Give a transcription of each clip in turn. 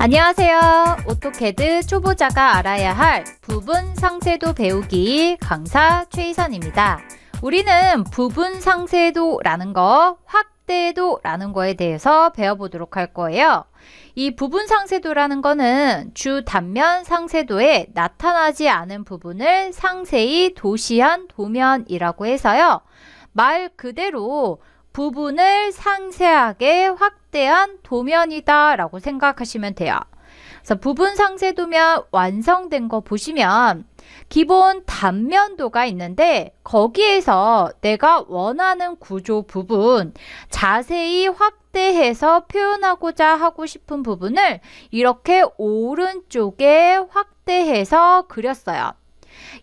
안녕하세요. 오토캐드 초보자가 알아야 할 부분 상세도 배우기 강사 최희선입니다. 우리는 부분 상세도라는 거, 확대도라는 거에 대해서 배워보도록 할 거예요. 이 부분 상세도라는 거는 주 단면 상세도에 나타나지 않은 부분을 상세히 도시한 도면이라고 해서요. 말 그대로 부분을 상세하게 확대한 도면이다 라고 생각하시면 돼요. 그래서 부분 상세 도면 완성된 거 보시면 기본 단면도가 있는데 거기에서 내가 원하는 구조 부분 자세히 확대해서 표현하고자 하고 싶은 부분을 이렇게 오른쪽에 확대해서 그렸어요.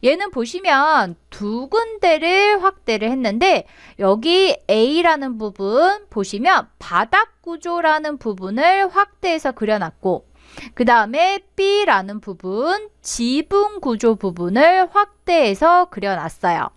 얘는 보시면 두 군데를 확대를 했는데 여기 A라는 부분 보시면 바닥 구조라는 부분을 확대해서 그려놨고 그 다음에 B라는 부분 지붕 구조 부분을 확대해서 그려놨어요.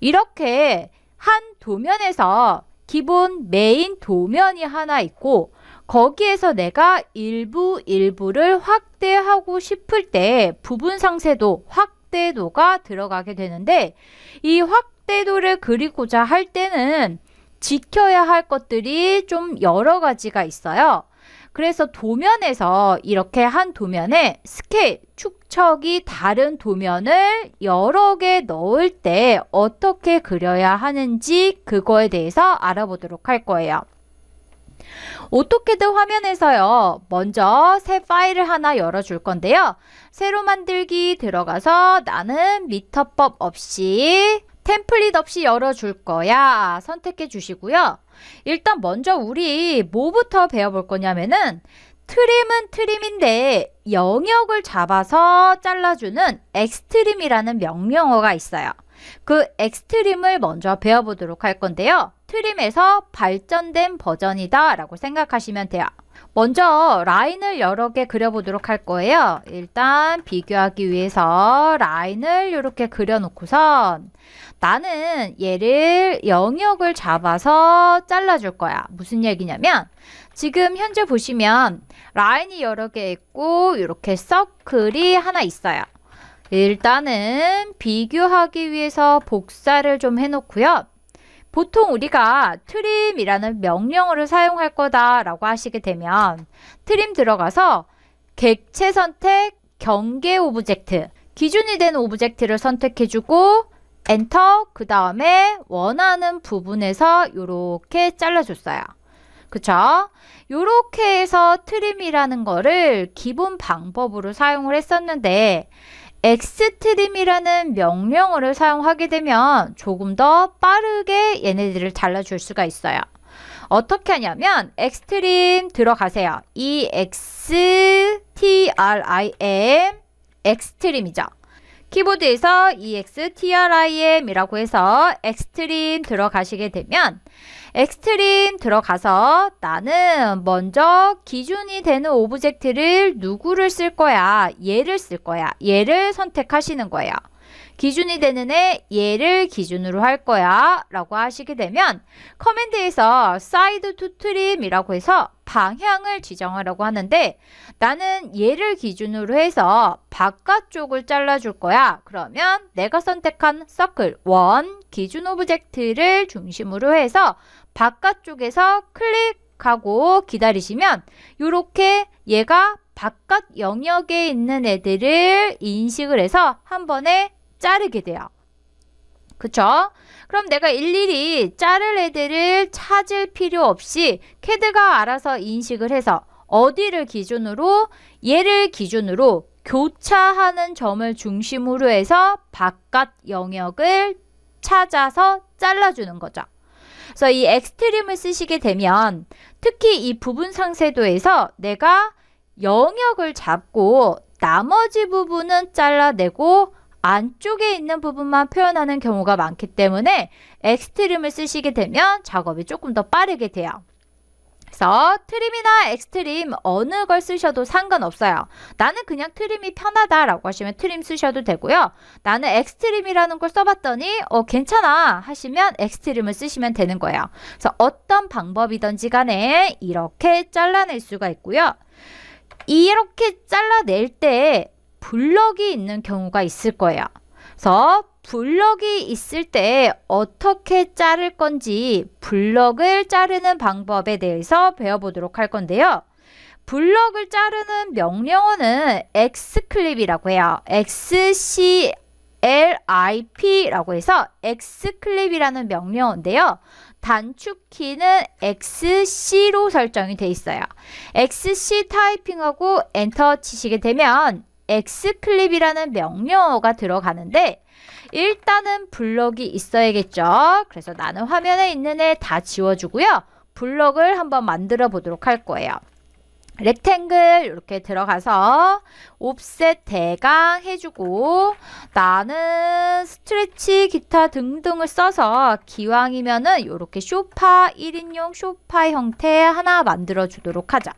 이렇게 한 도면에서 기본 메인 도면이 하나 있고 거기에서 내가 일부 일부를 확대하고 싶을 때 부분 상세도 확 확대도가 들어가게 되는데 이 확대도를 그리고자 할 때는 지켜야 할 것들이 좀 여러 가지가 있어요. 그래서 도면에서 이렇게 한 도면에 스케일, 축척이 다른 도면을 여러 개 넣을 때 어떻게 그려야 하는지 그거에 대해서 알아보도록 할 거예요. 어떻게든 화면에서요. 먼저 새 파일을 하나 열어줄 건데요. 새로 만들기 들어가서 나는 미터법 없이 템플릿 없이 열어줄 거야 선택해 주시고요. 일단 먼저 우리 뭐부터 배워볼 거냐면은 트림은 트림인데 영역을 잡아서 잘라주는 엑스트림이라는 명령어가 있어요. 그 엑스트림을 먼저 배워보도록 할 건데요. 트림에서 발전된 버전이다 라고 생각하시면 돼요. 먼저 라인을 여러 개 그려보도록 할 거예요. 일단 비교하기 위해서 라인을 이렇게 그려놓고선 나는 얘를 영역을 잡아서 잘라줄 거야. 무슨 얘기냐면 지금 현재 보시면 라인이 여러 개 있고 이렇게 서클이 하나 있어요. 일단은 비교하기 위해서 복사를 좀 해놓고요. 보통 우리가 트림이라는 명령어를 사용할 거다라고 하시게 되면 트림 들어가서 객체 선택 경계 오브젝트 기준이 된 오브젝트를 선택해주고 엔터 그 다음에 원하는 부분에서 이렇게 잘라줬어요. 그쵸? 요렇게 해서 트림이라는 거를 기본 방법으로 사용을 했었는데 엑스트림이라는 명령어를 사용하게 되면 조금 더 빠르게 얘네들을 잘라줄 수가 있어요. 어떻게 하냐면 엑스트림 들어가세요. e x t r i m e x t r 이죠 키보드에서 e x t r i m이라고 해서 e x t r 들어가시게 되면 엑스트림 들어가서 나는 먼저 기준이 되는 오브젝트를 누구를 쓸 거야? 얘를 쓸 거야. 얘를 선택하시는 거예요. 기준이 되는 애 얘를 기준으로 할 거야 라고 하시게 되면 커맨드에서 사이드 투 트림이라고 해서 방향을 지정하라고 하는데 나는 얘를 기준으로 해서 바깥쪽을 잘라줄 거야 그러면 내가 선택한 서클 원 기준 오브젝트를 중심으로 해서 바깥쪽에서 클릭하고 기다리시면 이렇게 얘가 바깥 영역에 있는 애들을 인식을 해서 한 번에 자르게 돼요. 그쵸? 그럼 내가 일일이 자를 애들을 찾을 필요 없이 캐드가 알아서 인식을 해서 어디를 기준으로 얘를 기준으로 교차하는 점을 중심으로 해서 바깥 영역을 찾아서 잘라주는 거죠. 그래서 이 엑스트림을 쓰시게 되면 특히 이 부분 상세도에서 내가 영역을 잡고 나머지 부분은 잘라내고 안쪽에 있는 부분만 표현하는 경우가 많기 때문에 엑스트림을 쓰시게 되면 작업이 조금 더 빠르게 돼요. 그서 트림이나 엑스트림 어느 걸 쓰셔도 상관없어요. 나는 그냥 트림이 편하다라고 하시면 트림 쓰셔도 되고요. 나는 엑스트림이라는 걸 써봤더니 어 괜찮아 하시면 엑스트림을 쓰시면 되는 거예요. 그래서 어떤 방법이든지 간에 이렇게 잘라낼 수가 있고요. 이렇게 잘라낼 때 블럭이 있는 경우가 있을 거예요. 그래서 블럭이 있을 때 어떻게 자를 건지 블럭을 자르는 방법에 대해서 배워보도록 할 건데요. 블럭을 자르는 명령어는 x c l 이라고 해요. xc LIP라고 해서 X클립이라는 명령어인데요. 단축키는 XC로 설정이 되 있어요. XC 타이핑하고 엔터 치시게 되면 x클립이라는 명령어가 들어가는데 일단은 블럭이 있어야겠죠. 그래서 나는 화면에 있는 애 다 지워주고요. 블럭을 한번 만들어 보도록 할 거예요. 렉탱글 이렇게 들어가서 옵셋 대강 해주고 나는 스트레치 기타 등등을 써서 기왕이면은 이렇게 쇼파 1인용 쇼파 형태 하나 만들어 주도록 하자.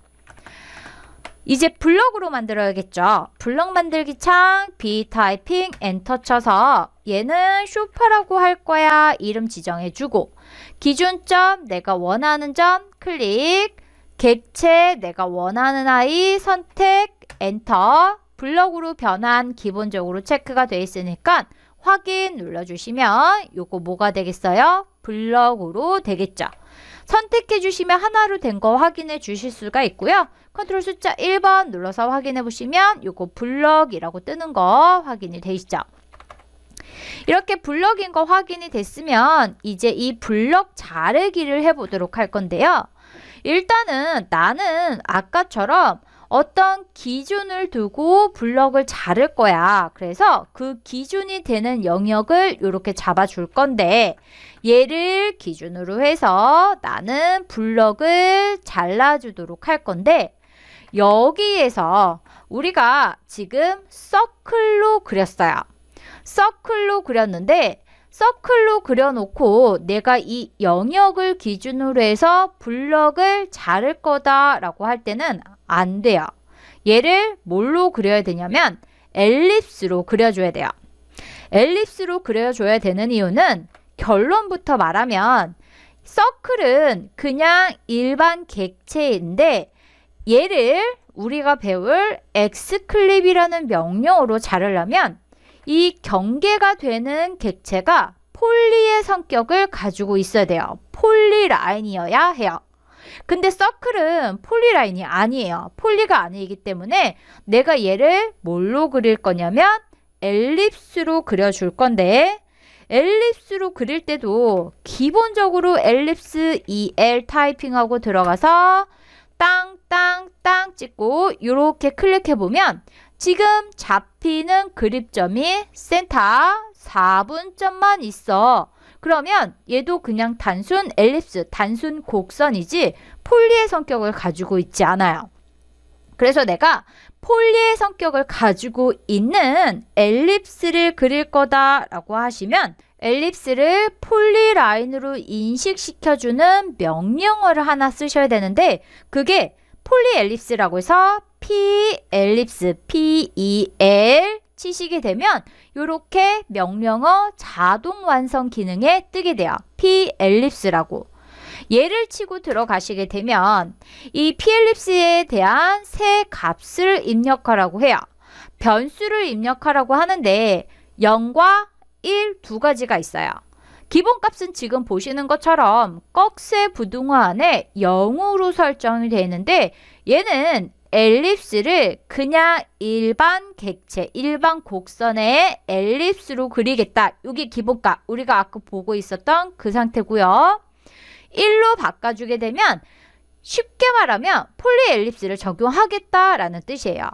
이제 블럭으로 만들어야겠죠. 블럭 만들기 창 B 타이핑 엔터 쳐서 얘는 쇼파라고 할 거야. 이름 지정해주고 기준점 내가 원하는 점 클릭 객체 내가 원하는 아이 선택 엔터 블럭으로 변환 기본적으로 체크가 돼 있으니까 확인 눌러주시면 요거 뭐가 되겠어요? 블럭으로 되겠죠. 선택해 주시면 하나로 된 거 확인해 주실 수가 있고요. 컨트롤 숫자 1번 눌러서 확인해 보시면 이거 블럭이라고 뜨는 거 확인이 되시죠. 이렇게 블럭인 거 확인이 됐으면 이제 이 블럭 자르기를 해보도록 할 건데요. 일단은 나는 아까처럼 어떤 기준을 두고 블럭을 자를 거야. 그래서 그 기준이 되는 영역을 이렇게 잡아줄 건데 얘를 기준으로 해서 나는 블럭을 잘라주도록 할 건데 여기에서 우리가 지금 서클로 그렸어요. 서클로 그렸는데 서클로 그려놓고 내가 이 영역을 기준으로 해서 블럭을 자를 거다라고 할 때는 안 돼요. 얘를 뭘로 그려야 되냐면 엘립스로 그려줘야 돼요. 엘립스로 그려줘야 되는 이유는 결론부터 말하면 서클은 그냥 일반 객체인데 얘를 우리가 배울 x클립이라는 명령으로 자르려면 이 경계가 되는 객체가 폴리의 성격을 가지고 있어야 돼요. 폴리 라인이어야 해요. 근데 서클은 폴리 라인이 아니에요. 폴리가 아니기 때문에 내가 얘를 뭘로 그릴 거냐면 엘립스로 그려줄 건데 엘립스로 그릴 때도 기본적으로 엘립스 EL 타이핑하고 들어가서 땅땅땅 찍고 이렇게 클릭해보면 지금 잡히는 그립점이 센터 4분점만 있어. 그러면 얘도 그냥 단순 엘립스, 단순 곡선이지 폴리의 성격을 가지고 있지 않아요. 그래서 내가 폴리의 성격을 가지고 있는 엘립스를 그릴 거다라고 하시면 엘립스를 폴리 라인으로 인식시켜주는 명령어를 하나 쓰셔야 되는데 그게 폴리 엘립스라고 해서 P 엘립스 PEL 치시게 되면 이렇게 명령어 자동 완성 기능에 뜨게 돼요. P 엘립스라고. 얘를 치고 들어가시게 되면 이 p l i 립 s 에 대한 새 값을 입력하라고 해요. 변수를 입력하라고 하는데 0과 1 두 가지가 있어요. 기본값은 지금 보시는 것처럼 꺽쇠 부등화 안에 0으로 설정이 되는데 얘는 엘립스를 그냥 일반 객체, 일반 곡선의 엘립스로 그리겠다. 이게 기본값. 우리가 아까 보고 있었던 그 상태고요. 1로 바꿔주게 되면 쉽게 말하면 폴리엘립스를 적용하겠다라는 뜻이에요.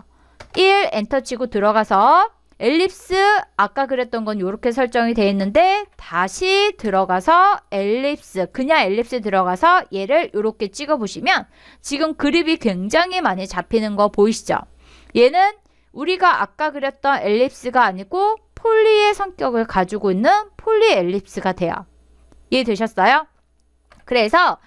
1 엔터 치고 들어가서 엘립스 아까 그랬던 건 이렇게 설정이 되어 있는데 다시 들어가서 엘립스 그냥 엘립스 들어가서 얘를 이렇게 찍어 보시면 지금 그립이 굉장히 많이 잡히는 거 보이시죠? 얘는 우리가 아까 그렸던 엘립스가 아니고 폴리의 성격을 가지고 있는 폴리엘립스가 돼요. 이해되셨어요? 그래서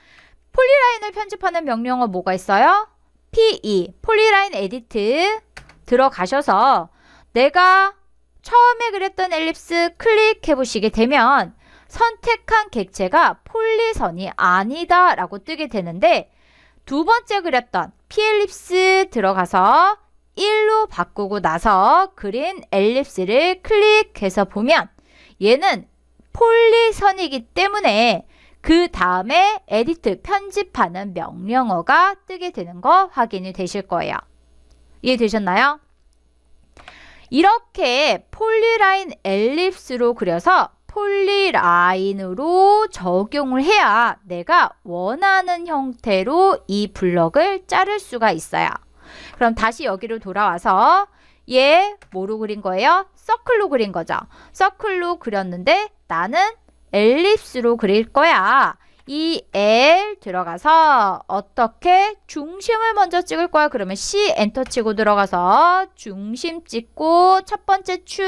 폴리라인을 편집하는 명령어 뭐가 있어요? PE, 폴리라인 에디트 들어가셔서 내가 처음에 그렸던 엘립스 클릭해 보시게 되면 선택한 객체가 폴리선이 아니다 라고 뜨게 되는데 두 번째 그렸던 피엘립스 들어가서 1로 바꾸고 나서 그린 엘립스를 클릭해서 보면 얘는 폴리선이기 때문에 그 다음에 에디트, 편집하는 명령어가 뜨게 되는 거 확인이 되실 거예요. 이해되셨나요? 이렇게 폴리라인 엘립스로 그려서 폴리라인으로 적용을 해야 내가 원하는 형태로 이 블럭을 자를 수가 있어요. 그럼 다시 여기로 돌아와서 얘 뭐로 그린 거예요? 서클로 그린 거죠. 서클로 그렸는데 나는 엘립스로 그릴 거야. 이 L 들어가서 어떻게 중심을 먼저 찍을 거야? 그러면 C 엔터 치고 들어가서 중심 찍고 첫 번째 축,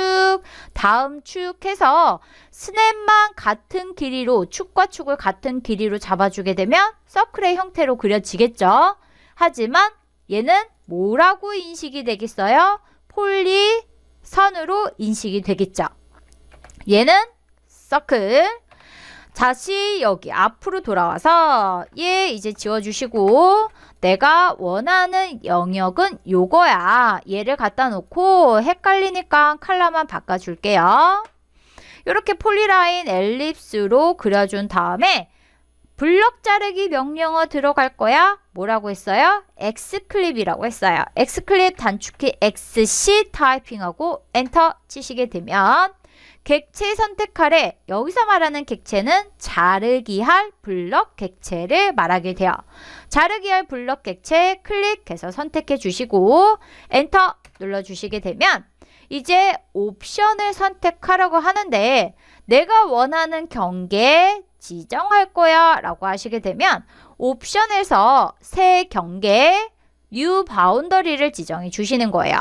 다음 축 해서 스냅만 같은 길이로 축과 축을 같은 길이로 잡아주게 되면 서클의 형태로 그려지겠죠. 하지만 얘는 뭐라고 인식이 되겠어요? 폴리선으로 인식이 되겠죠. 얘는 서클 다시 여기 앞으로 돌아와서 예 이제 지워주시고 내가 원하는 영역은 요거야. 얘를 갖다 놓고 헷갈리니까 컬러만 바꿔줄게요. 이렇게 폴리라인 엘립스로 그려준 다음에 블럭 자르기 명령어 들어갈 거야. 뭐라고 했어요? X클립이라고 했어요. X클립 단축키 XC 타이핑하고 엔터 치시게 되면 객체 선택하래 여기서 말하는 객체는 자르기할 블럭 객체를 말하게 돼요. 자르기할 블럭 객체 클릭해서 선택해 주시고 엔터 눌러주시게 되면 이제 옵션을 선택하려고 하는데 내가 원하는 경계 지정할 거야 라고 하시게 되면 옵션에서 새 경계 뉴 바운더리를 지정해 주시는 거예요.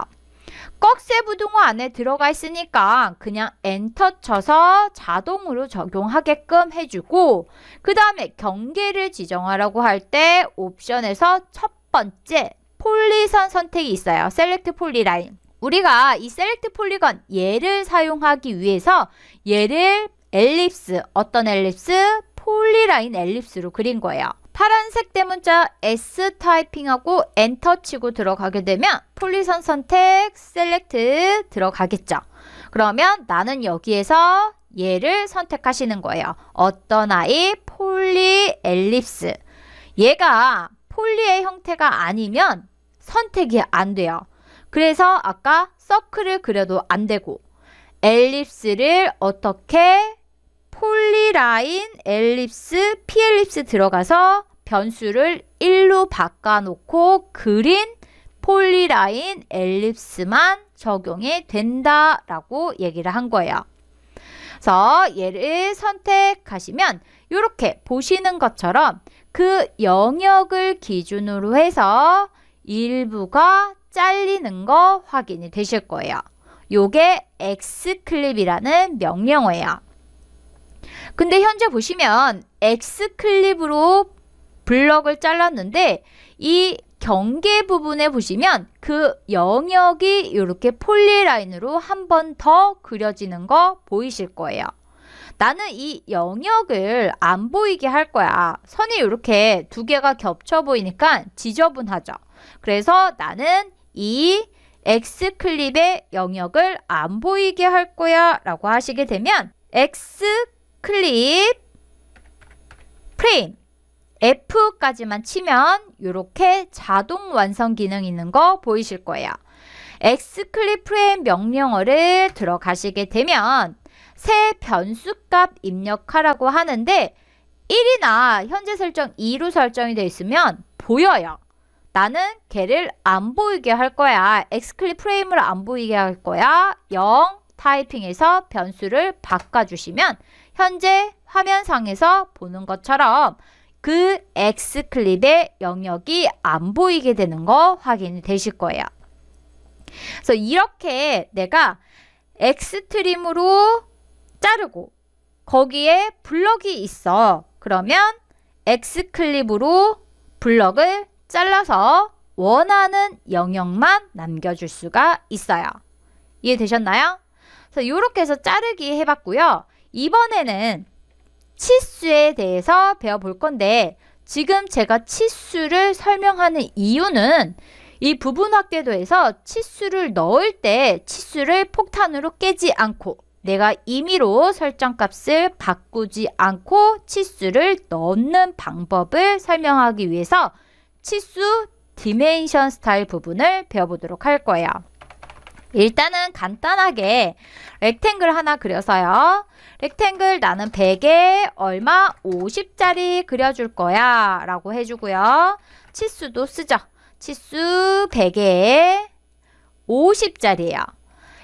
꺽쇠부등호 안에 들어가 있으니까 그냥 엔터 쳐서 자동으로 적용하게끔 해주고 그 다음에 경계를 지정하라고 할 때 옵션에서 첫 번째 폴리선 선택이 있어요. 셀렉트 폴리라인. 우리가 이 셀렉트 폴리건 얘를 사용하기 위해서 얘를 엘립스, 어떤 엘립스? 폴리라인 엘립스로 그린 거예요. 파란색 대문자 S 타이핑하고 엔터 치고 들어가게 되면 폴리선 선택 셀렉트 들어가겠죠. 그러면 나는 여기에서 얘를 선택하시는 거예요. 어떤 아이? 폴리 엘립스. 얘가 폴리의 형태가 아니면 선택이 안 돼요. 그래서 아까 서클을 그려도 안 되고 엘립스를 어떻게 폴리라인, 엘립스, 피엘립스 들어가서 변수를 1로 바꿔놓고 그린 폴리라인, 엘립스만 적용이 된다라고 얘기를 한 거예요. 그래서 얘를 선택하시면 이렇게 보시는 것처럼 그 영역을 기준으로 해서 일부가 잘리는 거 확인이 되실 거예요. 요게 x클립이라는 명령어예요. 근데 현재 보시면 X클립으로 블럭을 잘랐는데 이 경계 부분에 보시면 그 영역이 이렇게 폴리라인으로 한 번 더 그려지는 거 보이실 거예요. 나는 이 영역을 안 보이게 할 거야. 선이 이렇게 두 개가 겹쳐 보이니까 지저분하죠. 그래서 나는 이 X클립의 영역을 안 보이게 할 거야 라고 하시게 되면 X 클립 클립 프레임 F까지만 치면 이렇게 자동 완성 기능 있는 거 보이실 거예요. x클립 프레임 명령어를 들어가시게 되면 새 변수값 입력하라고 하는데 1이나 현재 설정 2로 설정이 되어 있으면 보여요. 나는 걔를 안 보이게 할 거야. x클립 프레임을 안 보이게 할 거야. 0 타이핑에서 변수를 바꿔주시면 현재 화면상에서 보는 것처럼 그 X클립의 영역이 안 보이게 되는 거 확인이 되실 거예요. 그래서 이렇게 내가 엑스트림으로 자르고 거기에 블럭이 있어. 그러면 엑스클립으로 블럭을 잘라서 원하는 영역만 남겨줄 수가 있어요. 이해되셨나요? 그래서 이렇게 해서 자르기 해봤고요. 이번에는 치수에 대해서 배워볼 건데 지금 제가 치수를 설명하는 이유는 이부분학대도에서 치수를 넣을 때 치수를 폭탄으로 깨지 않고 내가 임의로 설정값을 바꾸지 않고 치수를 넣는 방법을 설명하기 위해서 치수 디메인션 스타일 부분을 배워보도록 할 거예요. 일단은 간단하게 렉탱글 하나 그려서요. 렉탱글 나는 100에 얼마 50짜리 그려줄 거야 라고 해주고요. 치수도 쓰죠. 치수 100에 50짜리예요.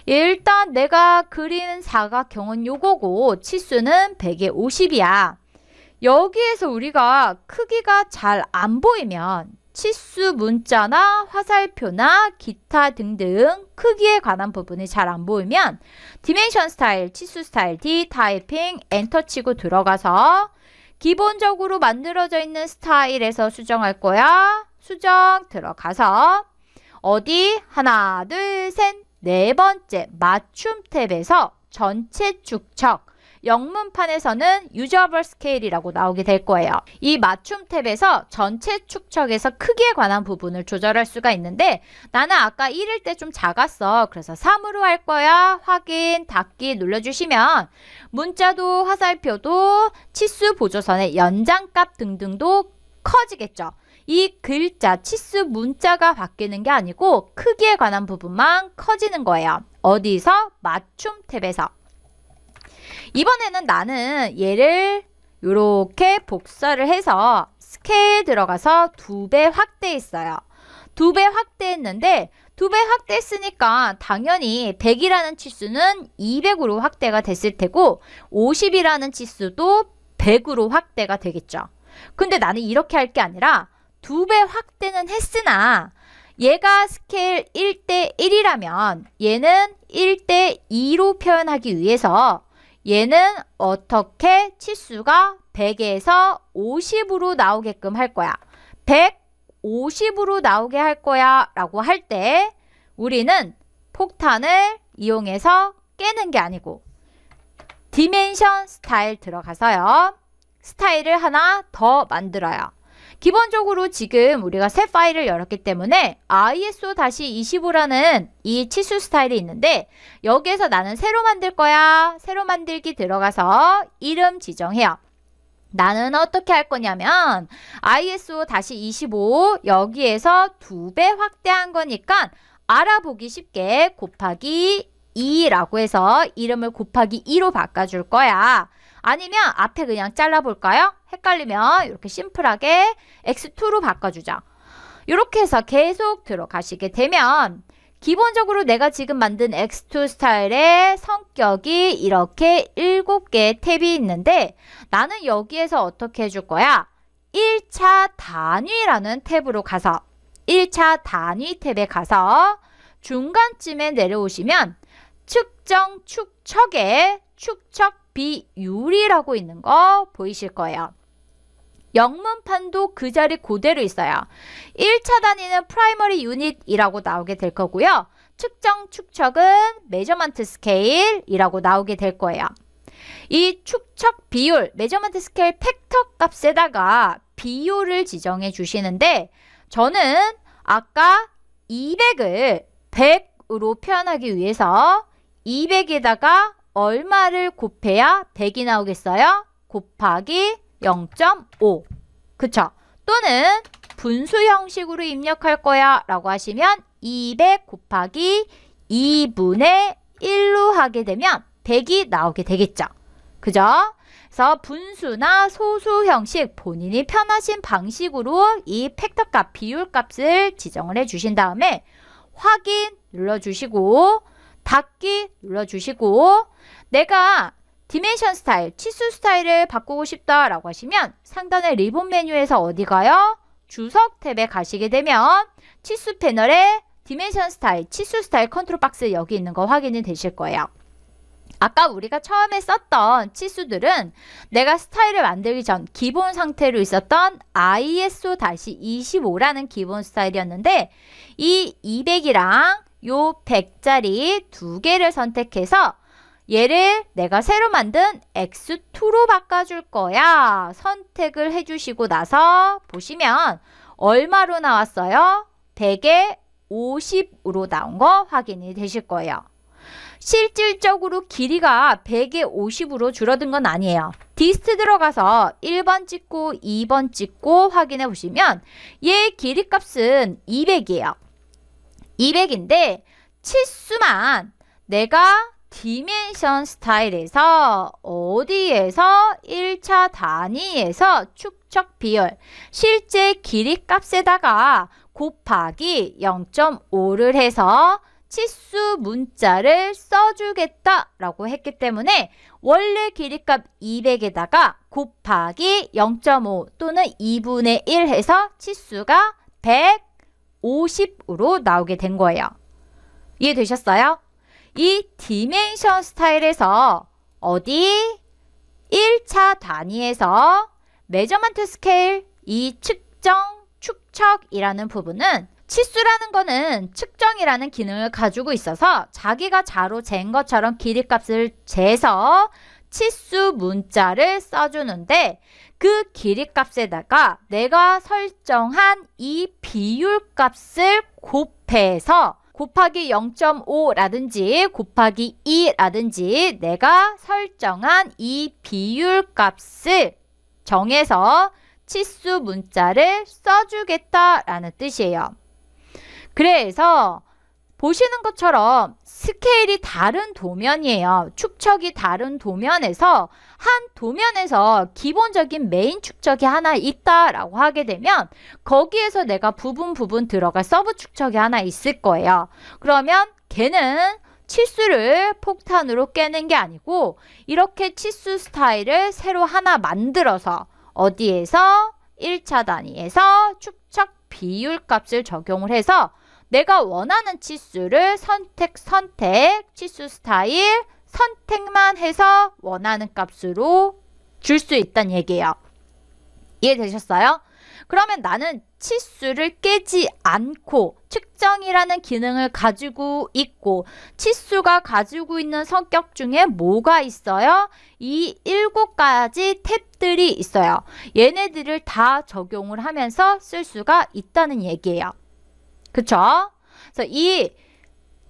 일단 내가 그리는 사각형은 요거고 치수는 100에 50이야. 여기에서 우리가 크기가 잘 안 보이면 치수 문자나 화살표나 기타 등등 크기에 관한 부분이 잘 안 보이면 디멘션 스타일, 치수 스타일, D 타이핑, 엔터 치고 들어가서 기본적으로 만들어져 있는 스타일에서 수정할 거야. 수정 들어가서 어디 하나, 둘, 셋, 네 번째 맞춤 탭에서 전체 축척 영문판에서는 유저블 스케일이라고 나오게 될 거예요. 이 맞춤 탭에서 전체 축척에서 크기에 관한 부분을 조절할 수가 있는데 나는 아까 1일 때 좀 작았어. 그래서 3으로 할 거야. 확인, 닫기 눌러주시면 문자도 화살표도 치수 보조선의 연장값 등등도 커지겠죠. 이 글자, 치수 문자가 바뀌는 게 아니고 크기에 관한 부분만 커지는 거예요. 어디서? 맞춤 탭에서. 이번에는 나는 얘를 이렇게 복사를 해서 스케일 들어가서 두 배 확대했어요. 두 배 확대했는데 두 배 확대했으니까 당연히 100이라는 치수는 200으로 확대가 됐을 테고 50이라는 치수도 100으로 확대가 되겠죠. 근데 나는 이렇게 할 게 아니라 두 배 확대는 했으나 얘가 스케일 1대 1이라면 얘는 1대 2로 표현하기 위해서 얘는 어떻게 치수가 100에서 50으로 나오게끔 할 거야. 150으로 나오게 할 거야 라고 할 때 우리는 폭탄을 이용해서 깨는 게 아니고 디멘션 스타일 들어가서요. 스타일을 하나 더 만들어요. 기본적으로 지금 우리가 새 파일을 열었기 때문에 ISO-25라는 이 치수 스타일이 있는데 여기에서 나는 새로 만들 거야. 새로 만들기 들어가서 이름 지정해요. 나는 어떻게 할 거냐면 ISO-25 여기에서 두 배 확대한 거니까 알아보기 쉽게 곱하기 2라고 해서 이름을 곱하기 2로 바꿔줄 거야. 아니면 앞에 그냥 잘라볼까요? 헷갈리면 이렇게 심플하게 x2로 바꿔주죠 이렇게 해서 계속 들어가시게 되면 기본적으로 내가 지금 만든 X2 스타일의 성격이 이렇게 7개 탭이 있는데 나는 여기에서 어떻게 해줄 거야? 1차 단위라는 탭으로 가서 1차 단위 탭에 가서 중간쯤에 내려오시면 측정 축척에 축척 비율이라고 있는 거 보이실 거예요. 영문판도 그 자리 그대로 있어요. 1차 단위는 프라이머리 유닛이라고 나오게 될 거고요. 측정, 축척은 메저먼트 스케일이라고 나오게 될 거예요. 이 축척 비율, 메저먼트 스케일 팩터 값에다가 비율을 지정해 주시는데 저는 아까 200을 100으로 표현하기 위해서 200에다가 얼마를 곱해야 100이 나오겠어요? 곱하기 0.5 그쵸? 또는 분수 형식으로 입력할 거야 라고 하시면 200 곱하기 2분의 1로 하게 되면 100이 나오게 되겠죠. 그죠? 그래서 분수나 소수 형식 본인이 편하신 방식으로 이 팩터 값, 비율 값을 지정을 해 주신 다음에 확인 눌러주시고 닫기 눌러주시고 내가 디멘션 스타일, 치수 스타일을 바꾸고 싶다라고 하시면 상단의 리본 메뉴에서 어디 가요? 주석 탭에 가시게 되면 치수 패널에 디멘션 스타일, 치수 스타일 컨트롤 박스 여기 있는 거 확인이 되실 거예요. 아까 우리가 처음에 썼던 치수들은 내가 스타일을 만들기 전 기본 상태로 있었던 ISO-25라는 기본 스타일이었는데 이 200이랑 요 100짜리 두 개를 선택해서 얘를 내가 새로 만든 x2로 바꿔줄 거야. 선택을 해주시고 나서 보시면 얼마로 나왔어요? 100에 50으로 나온 거 확인이 되실 거예요. 실질적으로 길이가 100에 50으로 줄어든 건 아니에요. 디스트 들어가서 1번 찍고 2번 찍고 확인해 보시면 얘 길이 값은 200이에요. 200인데 치수만 내가 디멘션 스타일에서 어디에서 1차 단위에서 축적 비율 실제 길이 값에다가 곱하기 0.5를 해서 치수 문자를 써주겠다라고 했기 때문에 원래 길이값 200에다가 곱하기 0.5 또는 2분의 1 해서 치수가 100 50으로 나오게 된 거예요. 이해되셨어요? 이 디멘션 스타일에서 어디? 1차 단위에서 메저먼트 스케일 이 측정, 축척이라는 부분은 치수라는 거는 측정이라는 기능을 가지고 있어서 자기가 자로 잰 것처럼 길이값을 재서 치수 문자를 써주는데 그 길이 값에다가 내가 설정한 이 비율 값을 곱해서 곱하기 0.5라든지 곱하기 2라든지 내가 설정한 이 비율 값을 정해서 치수 문자를 써주겠다라는 뜻이에요. 그래서 보시는 것처럼 스케일이 다른 도면이에요. 축적이 다른 도면에서 한 도면에서 기본적인 메인 축적이 하나 있다라고 하게 되면 거기에서 내가 부분 부분 들어갈 서브 축적이 하나 있을 거예요. 그러면 걔는 치수를 폭탄으로 깨는 게 아니고 이렇게 치수 스타일을 새로 하나 만들어서 어디에서 1차 단위에서 축적 비율 값을 적용을 해서 내가 원하는 치수를 선택, 선택, 치수 스타일, 선택만 해서 원하는 값으로 줄 수 있다는 얘기예요. 이해되셨어요? 그러면 나는 치수를 깨지 않고 측정이라는 기능을 가지고 있고 치수가 가지고 있는 성격 중에 뭐가 있어요? 이 일곱 가지 탭들이 있어요. 얘네들을 다 적용을 하면서 쓸 수가 있다는 얘기예요. 그쵸? 그래서 이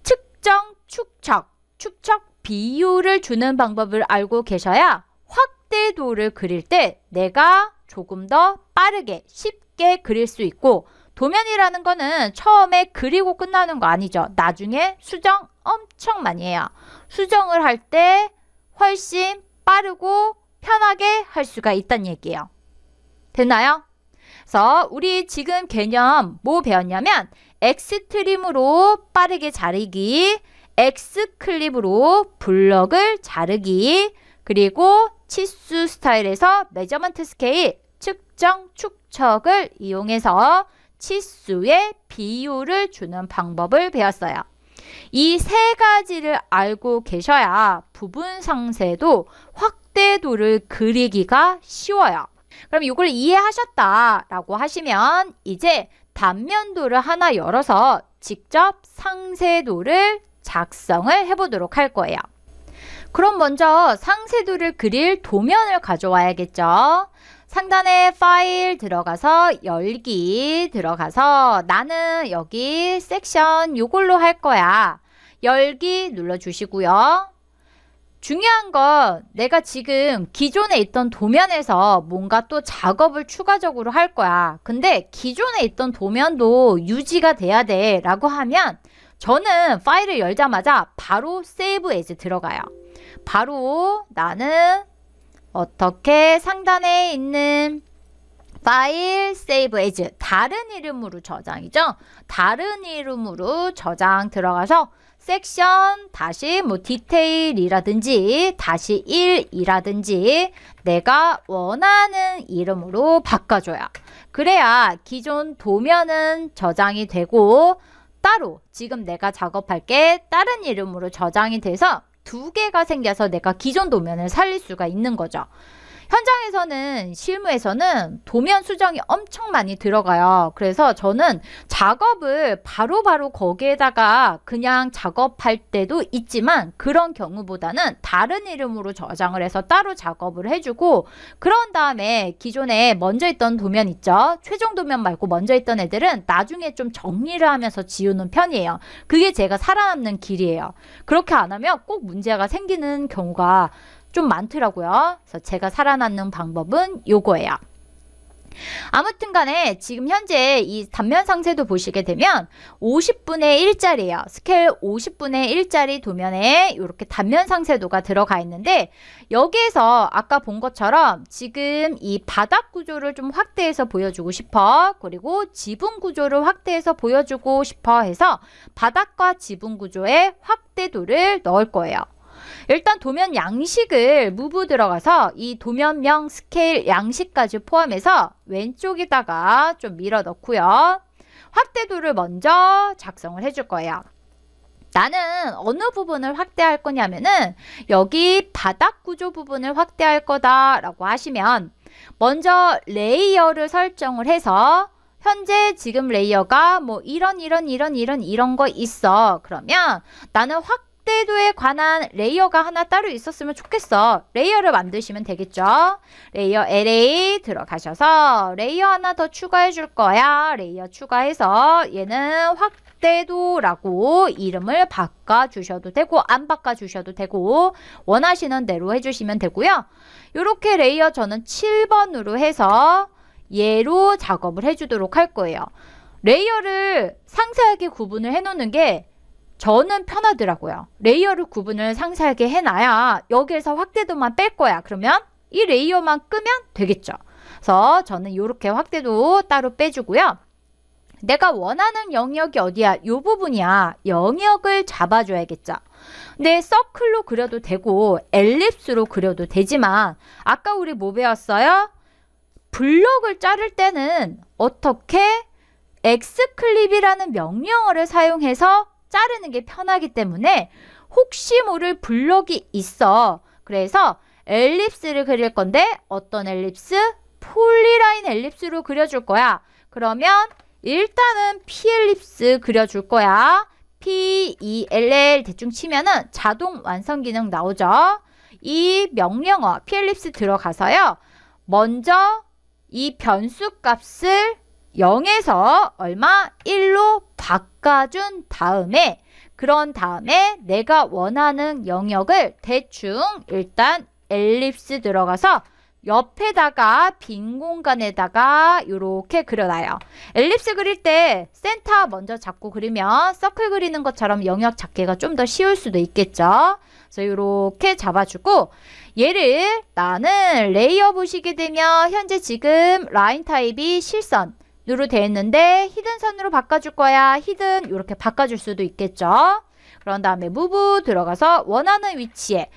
측정 축척, 축척 비율을 주는 방법을 알고 계셔야 확대도를 그릴 때 내가 조금 더 빠르게 쉽게 그릴 수 있고 도면이라는 거는 처음에 그리고 끝나는 거 아니죠. 나중에 수정 엄청 많이 해요. 수정을 할 때 훨씬 빠르고 편하게 할 수가 있다는 얘기예요. 됐나요? 그래서 우리 지금 개념 뭐 배웠냐면 엑스트림으로 빠르게 자르기, 엑스클립으로 블럭을 자르기, 그리고 치수 스타일에서 메저먼트 스케일, 측정, 축척을 이용해서 치수의 비율을 주는 방법을 배웠어요. 이 세 가지를 알고 계셔야 부분 상세도 확대도를 그리기가 쉬워요. 그럼 이걸 이해하셨다라고 하시면 이제 단면도를 하나 열어서 직접 상세도를 작성을 해보도록 할 거예요. 그럼 먼저 상세도를 그릴 도면을 가져와야겠죠. 상단에 파일 들어가서 열기 들어가서 나는 여기 섹션 요걸로 할 거야. 열기 눌러주시고요. 중요한 건 내가 지금 기존에 있던 도면에서 뭔가 또 작업을 추가적으로 할 거야. 근데 기존에 있던 도면도 유지가 돼야 돼 라고 하면 저는 파일을 열자마자 바로 세이브 에즈 들어가요. 바로 나는 어떻게 상단에 있는 파일 세이브 에즈 다른 이름으로 저장이죠. 다른 이름으로 저장 들어가서 섹션 다시 뭐 디테일이라든지 다시 1이라든지 내가 원하는 이름으로 바꿔줘야 그래야 기존 도면은 저장이 되고 따로 지금 내가 작업할 게 다른 이름으로 저장이 돼서 두 개가 생겨서 내가 기존 도면을 살릴 수가 있는 거죠. 현장에서는 실무에서는 도면 수정이 엄청 많이 들어가요. 그래서 저는 작업을 바로바로 바로 거기에다가 그냥 작업할 때도 있지만 그런 경우보다는 다른 이름으로 저장을 해서 따로 작업을 해주고 그런 다음에 기존에 먼저 있던 도면 있죠. 최종 도면 말고 먼저 있던 애들은 나중에 좀 정리를 하면서 지우는 편이에요. 그게 제가 살아남는 길이에요. 그렇게 안 하면 꼭 문제가 생기는 경우가 좀 많더라고요. 그래서 제가 살아남는 방법은 요거예요. 아무튼 간에 지금 현재 이 단면 상세도 보시게 되면 50분의 1짜리예요. 스케일 50분의 1짜리 도면에 이렇게 단면 상세도가 들어가 있는데 여기에서 아까 본 것처럼 지금 이 바닥 구조를 좀 확대해서 보여주고 싶어 그리고 지붕 구조를 확대해서 보여주고 싶어 해서 바닥과 지붕 구조에 확대도를 넣을 거예요. 일단 도면 양식을 무브 들어가서 이 도면명 스케일 양식까지 포함해서 왼쪽에다가 좀 밀어 넣고요. 확대도를 먼저 작성을 해줄 거예요. 나는 어느 부분을 확대할 거냐면은 여기 바닥 구조 부분을 확대할 거다라고 하시면 먼저 레이어를 설정을 해서 현재 지금 레이어가 뭐 이런 이런 이런 이런 이런 거 있어. 그러면 나는 확 흑대도에 관한 레이어가 하나 따로 있었으면 좋겠어. 레이어를 만드시면 되겠죠. 레이어 LA 들어가셔서 레이어 하나 더 추가해 줄 거야. 레이어 추가해서 얘는 확대도라고 이름을 바꿔주셔도 되고 안 바꿔주셔도 되고 원하시는 대로 해주시면 되고요. 이렇게 레이어 저는 7번으로 해서 얘로 작업을 해주도록 할 거예요. 레이어를 상세하게 구분을 해놓는 게 저는 편하더라고요. 레이어를 구분을 상세하게 해놔야 여기에서 확대도만 뺄 거야. 그러면 이 레이어만 끄면 되겠죠. 그래서 저는 이렇게 확대도 따로 빼주고요. 내가 원하는 영역이 어디야? 이 부분이야. 영역을 잡아줘야겠죠. 근데 서클로 그려도 되고 엘립스로 그려도 되지만 아까 우리 뭐 배웠어요? 블록을 자를 때는 어떻게 엑스클립이라는 명령어를 사용해서 자르는 게 편하기 때문에 혹시 모를 블럭이 있어. 그래서 엘립스를 그릴 건데 어떤 엘립스? 폴리라인 엘립스로 그려줄 거야. 그러면 일단은 P 엘립스 그려줄 거야. P, E, L, L 대충 치면은 자동 완성 기능 나오죠. 이 명령어 P 엘립스 들어가서요. 먼저 이 변수 값을 0에서 얼마? 1로 바꿔준 다음에 그런 다음에 내가 원하는 영역을 대충 일단 엘립스 들어가서 옆에다가 빈 공간에다가 이렇게 그려놔요. 엘립스 그릴 때 센터 먼저 잡고 그리면 서클 그리는 것처럼 영역 잡기가 좀 더 쉬울 수도 있겠죠. 그래서 이렇게 잡아주고 얘를 나는 레이어 보시게 되면 현재 지금 라인 타입이 실선 누로 돼 있는데 히든 선으로 바꿔줄 거야. 히든 이렇게 바꿔줄 수도 있겠죠. 그런 다음에 무브 들어가서 원하는 위치에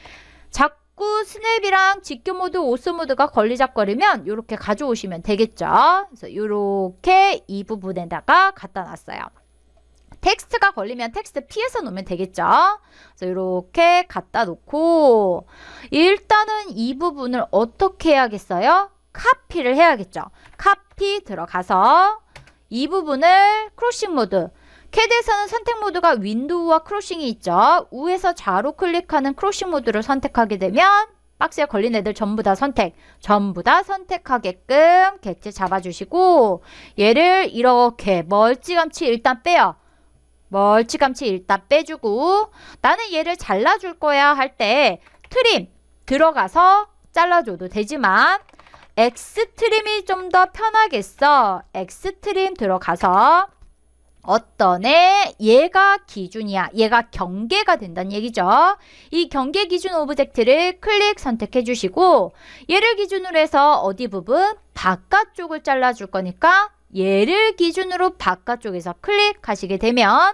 자꾸 스냅이랑 직교 모드, 오스 모드가 걸리작거리면 이렇게 가져오시면 되겠죠. 그래서 이렇게 이 부분에다가 갖다 놨어요. 텍스트가 걸리면 텍스트 피해서 놓으면 되겠죠. 그래서 이렇게 갖다 놓고 일단은 이 부분을 어떻게 해야겠어요? 카피를 해야겠죠. 카피 들어가서 이 부분을 크로싱 모드 캐드에서는 선택 모드가 윈도우와 크로싱이 있죠. 우에서 좌로 클릭하는 크로싱 모드를 선택하게 되면 박스에 걸린 애들 전부 다 선택, 전부 다 선택하게끔 객체 잡아주시고 얘를 이렇게 멀찌감치 일단 빼요. 멀찌감치 일단 빼주고 나는 얘를 잘라줄 거야 할 때 트림 들어가서 잘라줘도 되지만 엑스트림이 좀 더 편하겠어. 엑스트림 들어가서 어떤 애 얘가 기준이야. 얘가 경계가 된다는 얘기죠. 이 경계 기준 오브젝트를 클릭 선택해 주시고 얘를 기준으로 해서 어디 부분? 바깥쪽을 잘라줄 거니까 얘를 기준으로 바깥쪽에서 클릭하시게 되면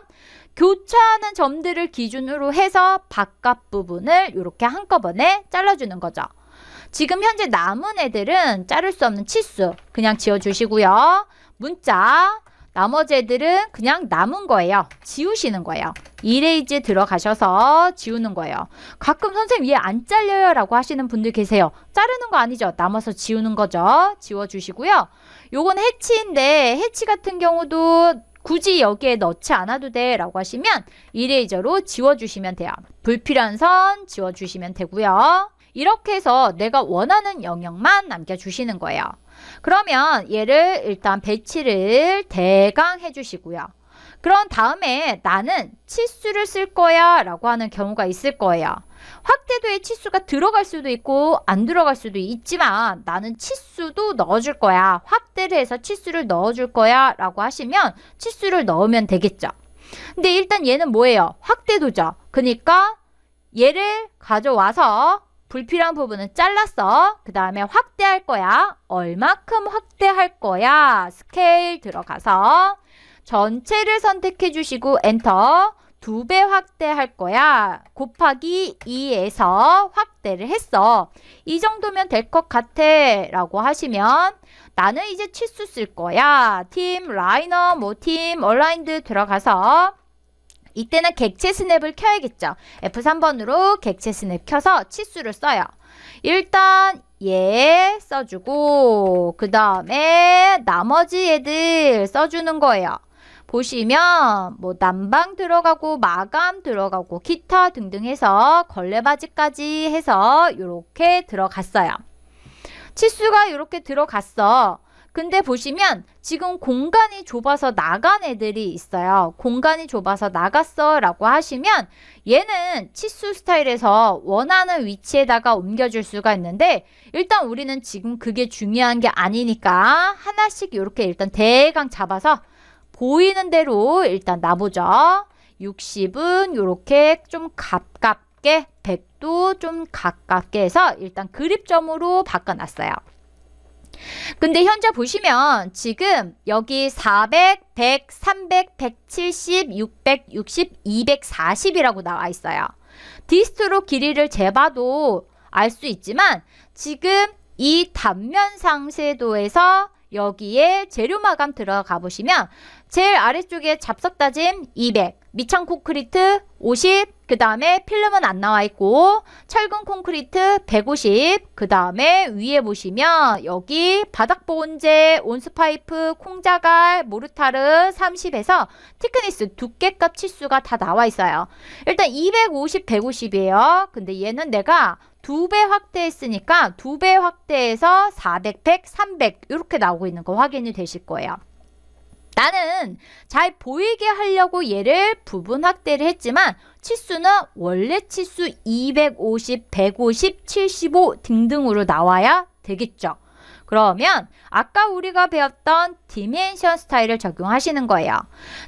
교차하는 점들을 기준으로 해서 바깥 부분을 이렇게 한꺼번에 잘라주는 거죠. 지금 현재 남은 애들은 자를 수 없는 치수 그냥 지워주시고요. 문자 나머지 애들은 그냥 남은 거예요. 지우시는 거예요. 이레이즈 들어가셔서 지우는 거예요. 가끔 선생님 얘 안 잘려요 라고 하시는 분들 계세요. 자르는 거 아니죠. 남아서 지우는 거죠. 지워주시고요. 요건 해치인데 해치 같은 경우도 굳이 여기에 넣지 않아도 돼 라고 하시면 이레이저로 지워주시면 돼요. 불필요한 선 지워주시면 되고요. 이렇게 해서 내가 원하는 영역만 남겨주시는 거예요. 그러면 얘를 일단 배치를 대강 해주시고요. 그런 다음에 나는 치수를 쓸 거야 라고 하는 경우가 있을 거예요. 확대도의 치수가 들어갈 수도 있고 안 들어갈 수도 있지만 나는 치수도 넣어줄 거야. 확대를 해서 치수를 넣어줄 거야 라고 하시면 치수를 넣으면 되겠죠. 근데 일단 얘는 뭐예요? 확대도죠. 그러니까 얘를 가져와서 불필요한 부분은 잘랐어. 그 다음에 확대할 거야. 얼마큼 확대할 거야. 스케일 들어가서 전체를 선택해 주시고 엔터 두 배 확대할 거야. 곱하기 2에서 확대를 했어. 이 정도면 될 것 같아 라고 하시면 나는 이제 치수 쓸 거야. 팀, 라이너, 뭐 팀, 얼라인드 들어가서 이때는 객체 스냅을 켜야겠죠. F3번으로 객체 스냅 켜서 치수를 써요. 일단 얘 써주고 그 다음에 나머지 애들 써주는 거예요. 보시면 뭐 난방 들어가고 마감 들어가고 기타 등등 해서 걸레바지까지 해서 이렇게 들어갔어요. 치수가 이렇게 들어갔어. 근데 보시면 지금 공간이 좁아서 나간 애들이 있어요. 공간이 좁아서 나갔어 라고 하시면 얘는 치수 스타일에서 원하는 위치에다가 옮겨줄 수가 있는데 일단 우리는 지금 그게 중요한 게 아니니까 하나씩 이렇게 일단 대강 잡아서 보이는 대로 일단 놔보죠. 60은 이렇게 좀 가깝게 100도 좀 가깝게 해서 일단 그립점으로 바꿔놨어요. 근데 현재 보시면 지금 여기 400, 100, 300, 170, 660, 240이라고 나와 있어요. 디스트로 길이를 재봐도 알 수 있지만 지금 이 단면 상세도에서 여기에 재료 마감 들어가 보시면 제일 아래쪽에 잡섰다짐 200, 미창 콘크리트 50, 그 다음에 필름은 안 나와 있고 철근 콘크리트 150, 그 다음에 위에 보시면 여기 바닥 보온재, 온수파이프, 콩자갈, 모르타르 30에서 티크니스 두께값 치수가 다 나와 있어요. 일단 250, 150이에요. 근데 얘는 내가 두 배 확대했으니까 두 배 확대해서 4 0 0 100, 300 이렇게 나오고 있는 거 확인이 되실 거예요. 나는 잘 보이게 하려고 얘를 부분 확대를 했지만 치수는 원래 치수 250, 150, 75 등등으로 나와야 되겠죠. 그러면 아까 우리가 배웠던 디멘션 스타일을 적용하시는 거예요.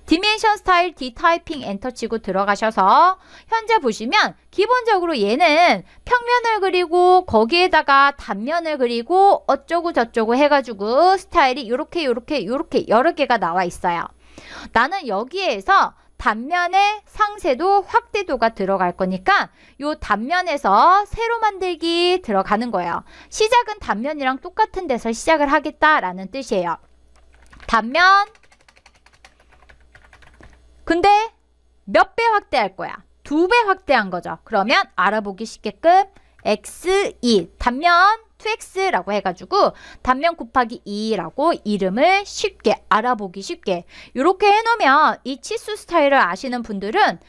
디멘션 스타일 디타이핑 엔터 치고 들어가셔서 현재 보시면 기본적으로 얘는 평면을 그리고 거기에다가 단면을 그리고 어쩌고 저쩌고 해가지고 스타일이 이렇게 이렇게 이렇게 여러 개가 나와 있어요. 나는 여기에서 단면에 상세도 확대도가 들어갈 거니까 요 단면에서 새로 만들기 들어가는 거예요. 시작은 단면이랑 똑같은 데서 시작을 하겠다라는 뜻이에요. 단면 근데 몇 배 확대할 거야? 두 배 확대한 거죠. 그러면 알아보기 쉽게끔 x, 2 e. 단면 2x라고 해가지고 단면 곱하기 2라고 이름을 쉽게 알아보기 쉽게 이렇게 해놓으면 이 치수 스타일을 아시는 분들은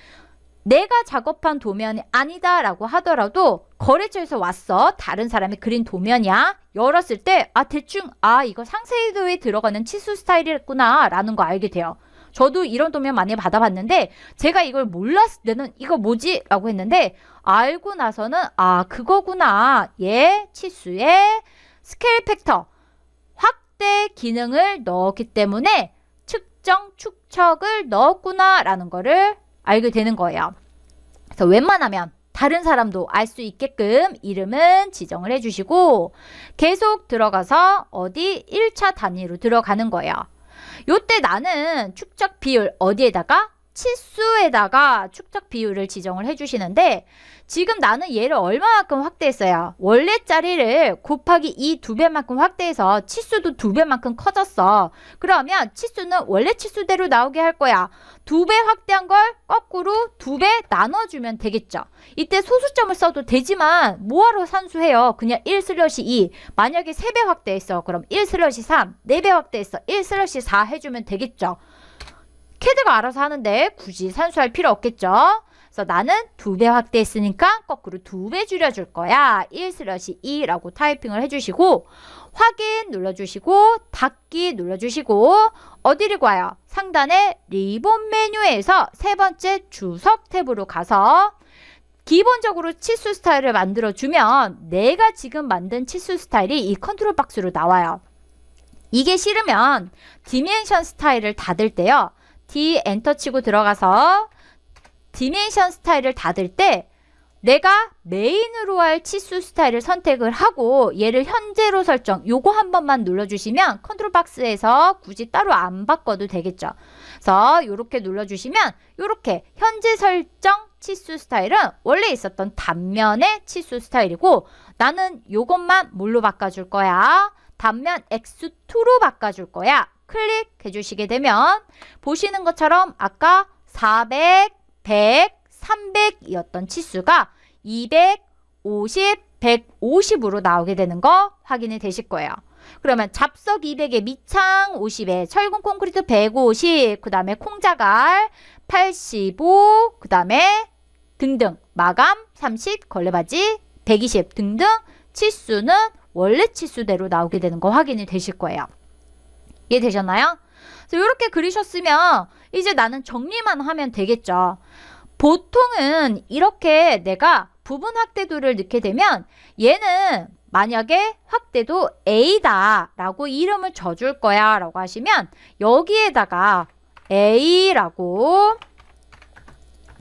내가 작업한 도면이 아니다 라고 하더라도 거래처에서 왔어 다른 사람이 그린 도면이야 열었을 때 아 대충 아 이거 상세도에 들어가는 치수 스타일이구나 라는 거 알게 돼요 저도 이런 도면 많이 받아봤는데 제가 이걸 몰랐을 때는 이거 뭐지? 라고 했는데 알고 나서는 아 그거구나. 예, 치수의 스케일 팩터 확대 기능을 넣었기 때문에 측정, 축척을 넣었구나 라는 거를 알게 되는 거예요. 그래서 웬만하면 다른 사람도 알 수 있게끔 이름은 지정을 해주시고 계속 들어가서 어디 1차 단위로 들어가는 거예요. 요때 나는 축적 비율 어디에다가 치수에다가 축적 비율을 지정을 해주시는데 지금 나는 얘를 얼마만큼 확대했어요? 원래짜리를 곱하기 이 두배만큼 확대해서 치수도 두배만큼 커졌어. 그러면 치수는 원래 치수대로 나오게 할 거야. 두 배 확대한 걸 거꾸로 두 배 나눠주면 되겠죠. 이때 소수점을 써도 되지만 뭐하러 산수해요? 그냥 1 슬러시 2 만약에 세 배 확대했어. 그럼 1 슬러시 3네배 확대했어. 1 슬러시 4 해주면 되겠죠. 캐드가 알아서 하는데 굳이 산수할 필요 없겠죠? 그래서 나는 두 배 확대했으니까 거꾸로 두 배 줄여줄 거야. 1-2라고 타이핑을 해주시고 확인 눌러주시고 닫기 눌러주시고 어디를 가요? 상단에 리본 메뉴에서 세 번째 주석 탭으로 가서 기본적으로 치수 스타일을 만들어주면 내가 지금 만든 치수 스타일이 이 컨트롤 박스로 나와요. 이게 싫으면 디멘션 스타일을 닫을 때요. D 엔터 치고 들어가서 디멘션 스타일을 닫을 때 내가 메인으로 할 치수 스타일을 선택을 하고 얘를 현재로 설정 요거 한 번만 눌러주시면 컨트롤 박스에서 굳이 따로 안 바꿔도 되겠죠. 그래서 요렇게 눌러주시면 요렇게 현재 설정 치수 스타일은 원래 있었던 단면의 치수 스타일이고 나는 요것만 뭘로 바꿔줄 거야? 단면 X2로 바꿔줄 거야. 클릭해 주시게 되면 보시는 것처럼 아까 400, 100, 300이었던 치수가 2 50, 150으로 나오게 되는 거 확인이 되실 거예요. 그러면 잡석 200에 밑창 50에 철근 콘크리트 150, 그 다음에 콩자갈 85, 그 다음에 등등 마감 30, 걸레바지 120 등등 치수는 원래 치수대로 나오게 되는 거 확인이 되실 거예요. 이해되셨나요? 그래서 이렇게 그리셨으면 이제 나는 정리만 하면 되겠죠. 보통은 이렇게 내가 부분 확대도를 넣게 되면 얘는 만약에 확대도 A다 라고 이름을 져줄 거야 라고 하시면 여기에다가 A라고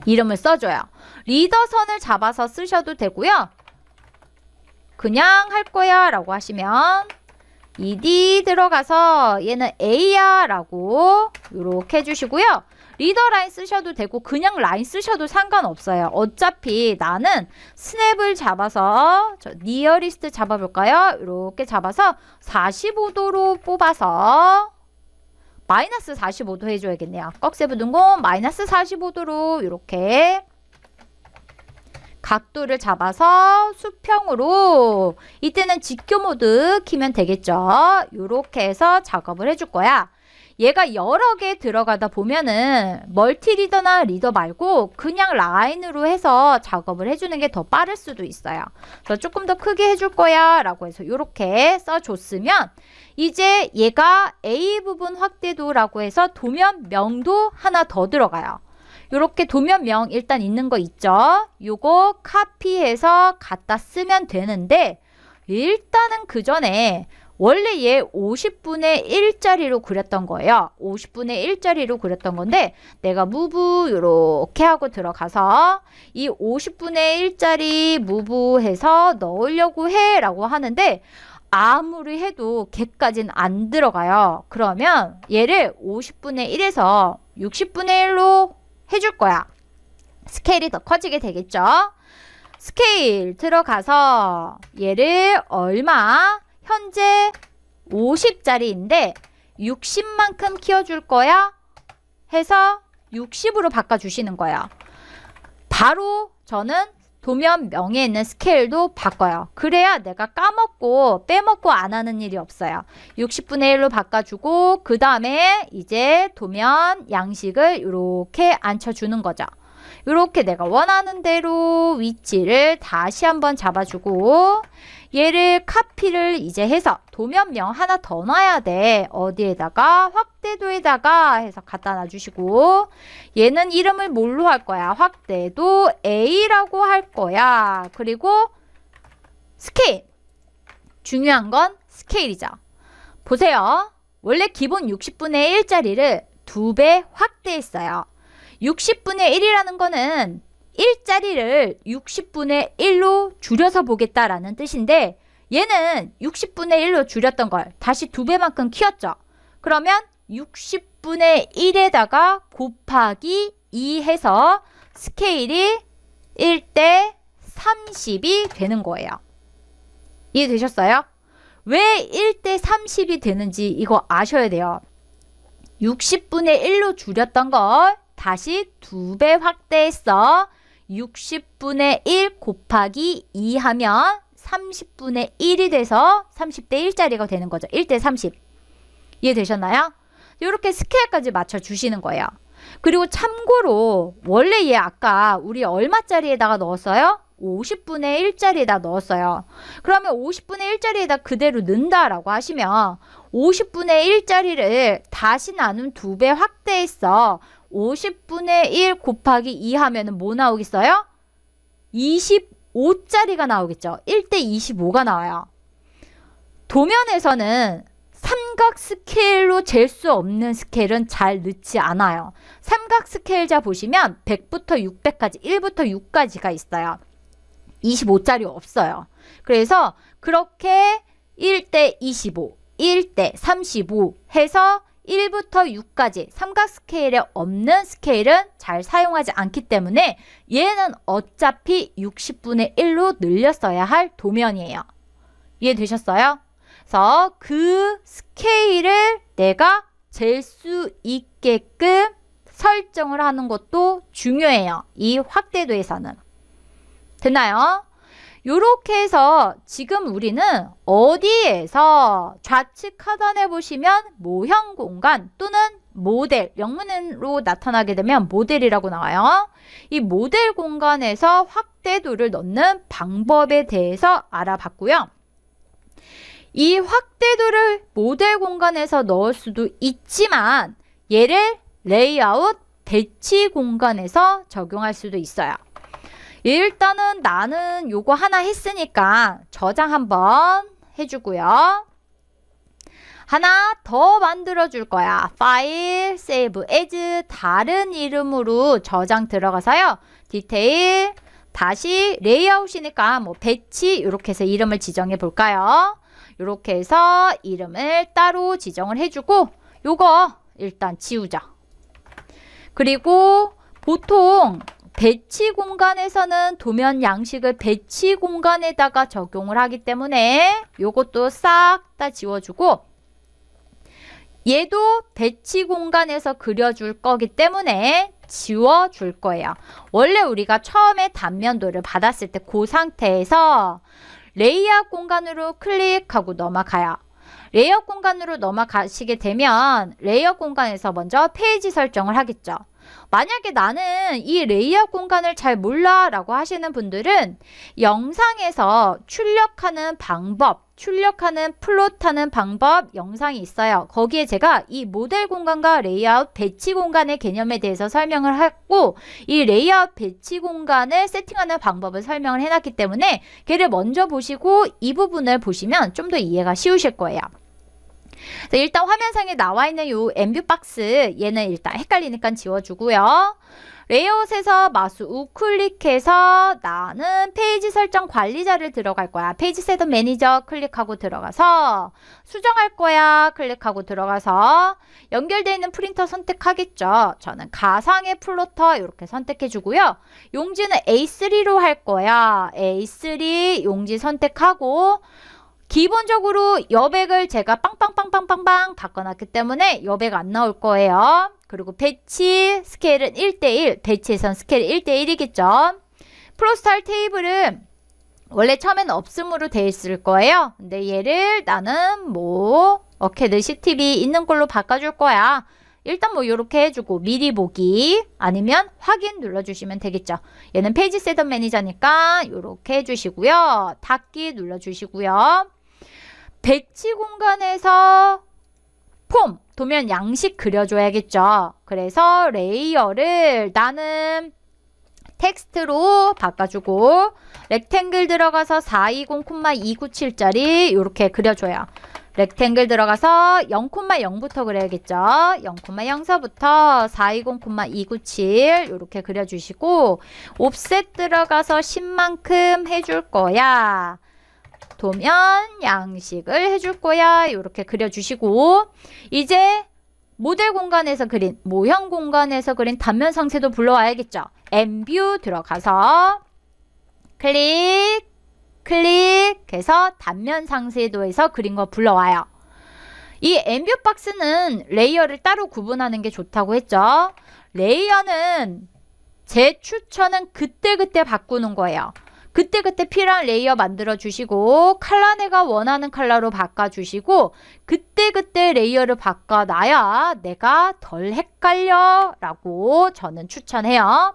이름을 써줘요. 리더선을 잡아서 쓰셔도 되고요. 그냥 할 거야 라고 하시면 ed 들어가서 얘는 a야 라고 이렇게 해주시고요. 리더 라인 쓰셔도 되고 그냥 라인 쓰셔도 상관없어요. 어차피 나는 스냅을 잡아서 니어리스트 잡아볼까요? 이렇게 잡아서 45도로 뽑아서 마이너스 45도 해줘야겠네요. 꺽쇠부 등공 마이너스 45도로 이렇게 각도를 잡아서 수평으로 이때는 직교 모드 키면 되겠죠. 이렇게 해서 작업을 해줄 거야. 얘가 여러 개 들어가다 보면은 멀티 리더나 리더 말고 그냥 라인으로 해서 작업을 해주는 게 더 빠를 수도 있어요. 그래서 조금 더 크게 해줄 거야 라고 해서 이렇게 써줬으면 이제 얘가 A 부분 확대도라고 해서 도면 명도 하나 더 들어가요. 이렇게 도면명 일단 있는 거 있죠? 요거 카피해서 갖다 쓰면 되는데 일단은 그 전에 원래 얘 50분의 1짜리로 그렸던 거예요. 50분의 1짜리로 그렸던 건데 내가 무브 이렇게 하고 들어가서 이 50분의 1짜리 무브해서 넣으려고 해 라고 하는데 아무리 해도 개까지는 안 들어가요. 그러면 얘를 50분의 1에서 60분의 1로 해줄 거야. 스케일이 더 커지게 되겠죠? 스케일 들어가서 얘를 얼마? 현재 50짜리인데 60만큼 키워줄 거야? 해서 60으로 바꿔주시는 거예요. 바로 저는 도면 명에 있는 스케일도 바꿔요. 그래야 내가 까먹고 빼먹고 안 하는 일이 없어요. 60분의 1로 바꿔주고 그 다음에 이제 도면 양식을 이렇게 앉혀주는 거죠. 이렇게 내가 원하는 대로 위치를 다시 한번 잡아주고 얘를 카피를 이제 해서 도면명 하나 더넣어야 돼. 어디에다가 확대도에다가 해서 갖다 놔주시고 얘는 이름을 뭘로 할 거야? 확대도 A라고 할 거야. 그리고 스케일. 중요한 건 스케일이죠. 보세요. 원래 기본 60분의 1짜리를 두 배 확대했어요. 60분의 1이라는 거는 일자리를 60분의 1로 줄여서 보겠다라는 뜻인데 얘는 60분의 1로 줄였던 걸 다시 두 배만큼 키웠죠. 그러면 60분의 1에다가 곱하기 2 해서 스케일이 1대 30이 되는 거예요. 이해되셨어요? 왜 1대 30이 되는지 이거 아셔야 돼요. 60분의 1로 줄였던 걸 다시 두 배 확대했어. 60분의 1 곱하기 2 하면 30분의 1이 돼서 30대 1짜리가 되는 거죠. 1대 30. 이해되셨나요? 이렇게 스케일까지 맞춰주시는 거예요. 그리고 참고로 원래 얘 아까 우리 얼마짜리에다가 넣었어요? 50분의 1짜리에다 넣었어요. 그러면 50분의 1짜리에다 그대로 넣는다라고 하시면 50분의 1짜리를 다시 나눈 두 배 확대했어. 50분의 1 곱하기 2 하면 뭐 나오겠어요? 25짜리가 나오겠죠. 1대 25가 나와요. 도면에서는 삼각 스케일로 잴 수 없는 스케일은 잘 넣지 않아요. 삼각 스케일자 보시면 100부터 600까지, 1부터 6까지가 있어요. 25짜리 없어요. 그래서 그렇게 1대 25, 1대 35 해서 1부터 6까지 삼각 스케일에 없는 스케일은 잘 사용하지 않기 때문에 얘는 어차피 60분의 1로 늘렸어야 할 도면이에요. 이해되셨어요? 그래서 그 스케일을 내가 잴 수 있게끔 설정을 하는 것도 중요해요. 이 확대도에서는. 되나요? 요렇게 해서 지금 우리는 어디에서 좌측 하단에 보시면 모형 공간 또는 모델, 영문으로 나타나게 되면 모델이라고 나와요. 이 모델 공간에서 확대도를 넣는 방법에 대해서 알아봤고요. 이 확대도를 모델 공간에서 넣을 수도 있지만 얘를 레이아웃 대치 공간에서 적용할 수도 있어요. 일단은 나는 요거 하나 했으니까 저장 한번 해주고요. 하나 더 만들어 줄 거야. 파일, 세이브, 에즈, 다른 이름으로 저장 들어가서요. 디테일, 다시 레이아웃이니까 뭐 배치 이렇게 해서 이름을 지정해 볼까요? 이렇게 해서 이름을 따로 지정을 해주고 요거 일단 지우자. 그리고 보통 배치 공간에서는 도면 양식을 배치 공간에다가 적용을 하기 때문에 이것도 싹 다 지워주고 얘도 배치 공간에서 그려줄 거기 때문에 지워줄 거예요. 원래 우리가 처음에 단면도를 받았을 때 그 상태에서 레이아웃 공간으로 클릭하고 넘어가요. 레이아웃 공간으로 넘어가시게 되면 레이아웃 공간에서 먼저 페이지 설정을 하겠죠. 만약에 나는 이 레이아웃 공간을 잘 몰라 라고 하시는 분들은 영상에서 출력하는 방법, 출력하는 플롯하는 방법 영상이 있어요. 거기에 제가 이 모델 공간과 레이아웃 배치 공간의 개념에 대해서 설명을 했고 이 레이아웃 배치 공간을 세팅하는 방법을 설명을 해놨기 때문에 걔를 먼저 보시고 이 부분을 보시면 좀 더 이해가 쉬우실 거예요. 일단 화면상에 나와 있는 이 엠뷰 박스 얘는 일단 헷갈리니까 지워주고요. 레이아웃에서 마수 우클릭해서 나는 페이지 설정 관리자를 들어갈 거야. 페이지 셋업 매니저 클릭하고 들어가서 수정할 거야. 클릭하고 들어가서 연결되어 있는 프린터 선택하겠죠. 저는 가상의 플로터 이렇게 선택해 주고요. 용지는 A3로 할 거야. A3 용지 선택하고 기본적으로 여백을 제가 빵빵빵빵빵빵 바꿔놨기 때문에 여백 안 나올 거예요. 그리고 배치 스케일은 1대1 배치에선 스케일 1대1이겠죠. 프로스타일 테이블은 원래 처음엔 없음으로 돼 있을 거예요. 근데 얘를 나는 뭐 어케드 CTV 있는 걸로 바꿔줄 거야. 일단 뭐 이렇게 해주고 미리 보기 아니면 확인 눌러주시면 되겠죠. 얘는 페이지 셋업 매니저니까 이렇게 해주시고요. 닫기 눌러주시고요. 백치 공간에서 폼, 도면 양식 그려줘야겠죠. 그래서 레이어를 나는 텍스트로 바꿔주고 렉탱글 들어가서 420,297짜리 이렇게 그려줘요. 렉탱글 들어가서 0,0부터 그려야겠죠. 0,0서부터 420,297 이렇게 그려주시고 옵셋 들어가서 10만큼 해줄 거야. 도면 양식을 해줄 거야. 이렇게 그려주시고 이제 모델 공간에서 그린 모형 공간에서 그린 단면 상태도 불러와야겠죠. 엠뷰 들어가서 클릭 클릭해서 단면 상세도에서 그린 거 불러와요. 이 엠뷰 박스는 레이어를 따로 구분하는 게 좋다고 했죠. 레이어는 제 추천은 그때그때 바꾸는 거예요. 그때그때 필요한 레이어 만들어 주시고 칼라 내가 원하는 칼라로 바꿔 주시고 그때그때 레이어를 바꿔 놔야 내가 덜 헷갈려 라고 저는 추천해요.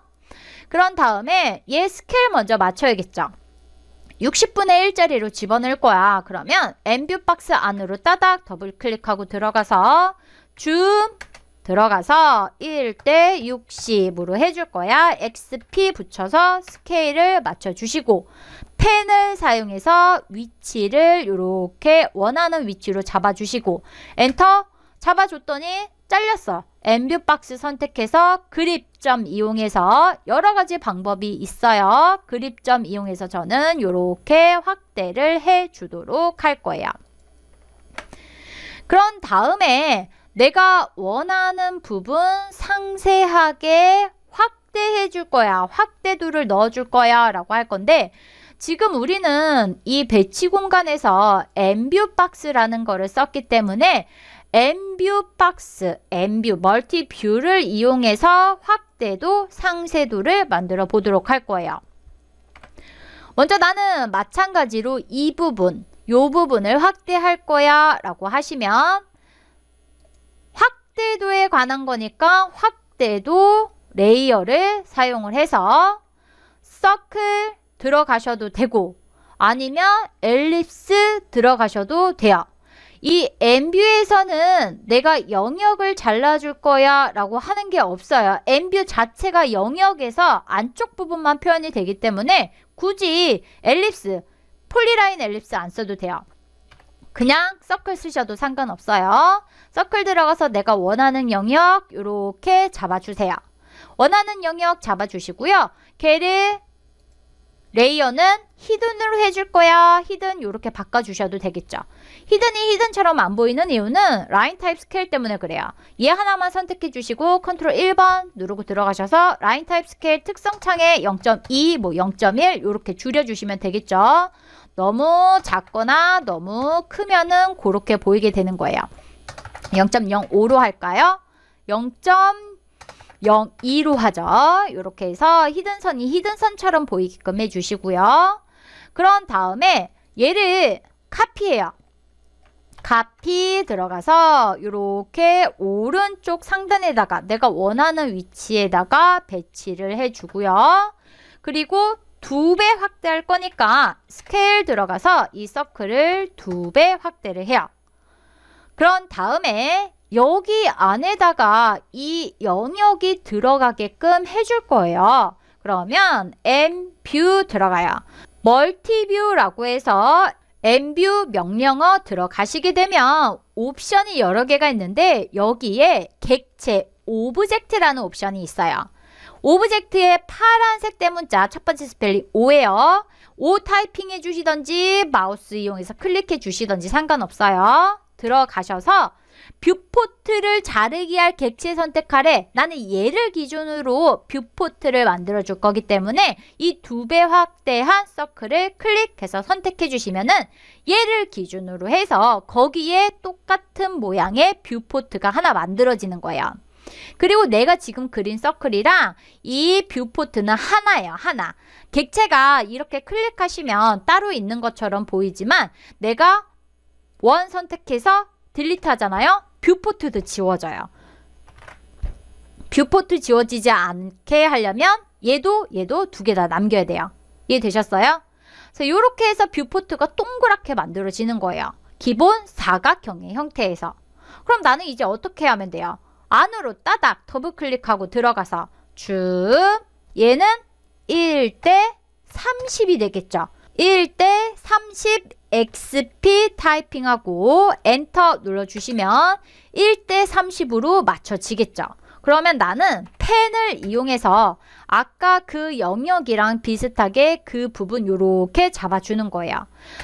그런 다음에 얘 스케일 먼저 맞춰야겠죠. 60분의 1짜리로 집어넣을 거야. 그러면 엠뷰 박스 안으로 따닥 더블 클릭하고 들어가서 줌 들어가서 1대 60으로 해줄 거야. XP 붙여서 스케일을 맞춰주시고 펜을 사용해서 위치를 이렇게 원하는 위치로 잡아주시고 엔터 잡아줬더니 잘렸어. 엠뷰 박스 선택해서 그립점 이용해서 여러 가지 방법이 있어요. 그립점 이용해서 저는 이렇게 확대를 해주도록 할 거예요. 그런 다음에 내가 원하는 부분 상세하게 확대해 줄 거야. 확대도를 넣어 줄 거야. 라고 할 건데 지금 우리는 이 배치 공간에서 엠뷰 박스라는 거를 썼기 때문에 엠뷰 박스, 엠뷰, 멀티뷰를 이용해서 확대도, 상세도를 만들어 보도록 할 거예요. 먼저 나는 마찬가지로 이 부분, 요 부분을 확대할 거야 라고 하시면 확대도에 관한 거니까 확대도 레이어를 사용을 해서 서클 들어가셔도 되고 아니면 엘립스 들어가셔도 돼요. 이 엠뷰에서는 내가 영역을 잘라줄 거야 라고 하는 게 없어요. 엠뷰 자체가 영역에서 안쪽 부분만 표현이 되기 때문에 굳이 엘립스, 폴리라인 엘립스 안 써도 돼요. 그냥 서클 쓰셔도 상관없어요. 서클 들어가서 내가 원하는 영역 이렇게 잡아주세요. 원하는 영역 잡아주시고요. 걔를 레이어는 히든으로 해줄 거야. 히든 이렇게 바꿔주셔도 되겠죠. 히든이 히든처럼 안 보이는 이유는 라인 타입 스케일 때문에 그래요. 얘 하나만 선택해 주시고 컨트롤 1번 누르고 들어가셔서 라인 타입 스케일 특성 창에 0.2, 뭐 0.1 이렇게 줄여주시면 되겠죠. 너무 작거나 너무 크면은 그렇게 보이게 되는 거예요. 0.05로 할까요? 0.02로 하죠. 이렇게 해서 히든선이 히든선처럼 보이게끔 해주시고요. 그런 다음에 얘를 카피해요. 카피 들어가서 이렇게 오른쪽 상단에다가 내가 원하는 위치에다가 배치를 해주고요. 그리고 두배 확대할 거니까 스케일 들어가서 이 서클을 두 배 확대를 해요. 그런 다음에 여기 안에다가 이 영역이 들어가게끔 해줄 거예요. 그러면 m뷰 들어가요. 멀티뷰라고 해서 m뷰 명령어 들어가시게 되면 옵션이 여러 개가 있는데 여기에 객체 오브젝트라는 옵션이 있어요. 오브젝트의 파란색 대문자 첫 번째 스펠링 O예요. O 타이핑 해주시던지 마우스 이용해서 클릭해 주시던지 상관없어요. 들어가셔서 뷰포트를 자르기 할 객체 선택하래 나는 얘를 기준으로 뷰포트를 만들어 줄 거기 때문에 이 두 배 확대한 서클을 클릭해서 선택해 주시면은 얘를 기준으로 해서 거기에 똑같은 모양의 뷰포트가 하나 만들어지는 거예요. 그리고 내가 지금 그린 서클이랑 이 뷰포트는 하나예요. 하나. 객체가 이렇게 클릭하시면 따로 있는 것처럼 보이지만 내가 원 선택해서 딜리트 하잖아요. 뷰포트도 지워져요. 뷰포트 지워지지 않게 하려면 얘도 얘도 두 개 다 남겨야 돼요. 이해되셨어요? 그래서 이렇게 해서 뷰포트가 동그랗게 만들어지는 거예요. 기본 사각형의 형태에서. 그럼 나는 이제 어떻게 하면 돼요? 안으로 따닥 더블 클릭하고 들어가서 쭉 얘는 1대 30이 되겠죠. 1대 30 XP 타이핑하고 엔터 눌러주시면 1대 30으로 맞춰지겠죠. 그러면 나는 펜을 이용해서 아까 그 영역이랑 비슷하게 그 부분 요렇게 잡아주는 거예요.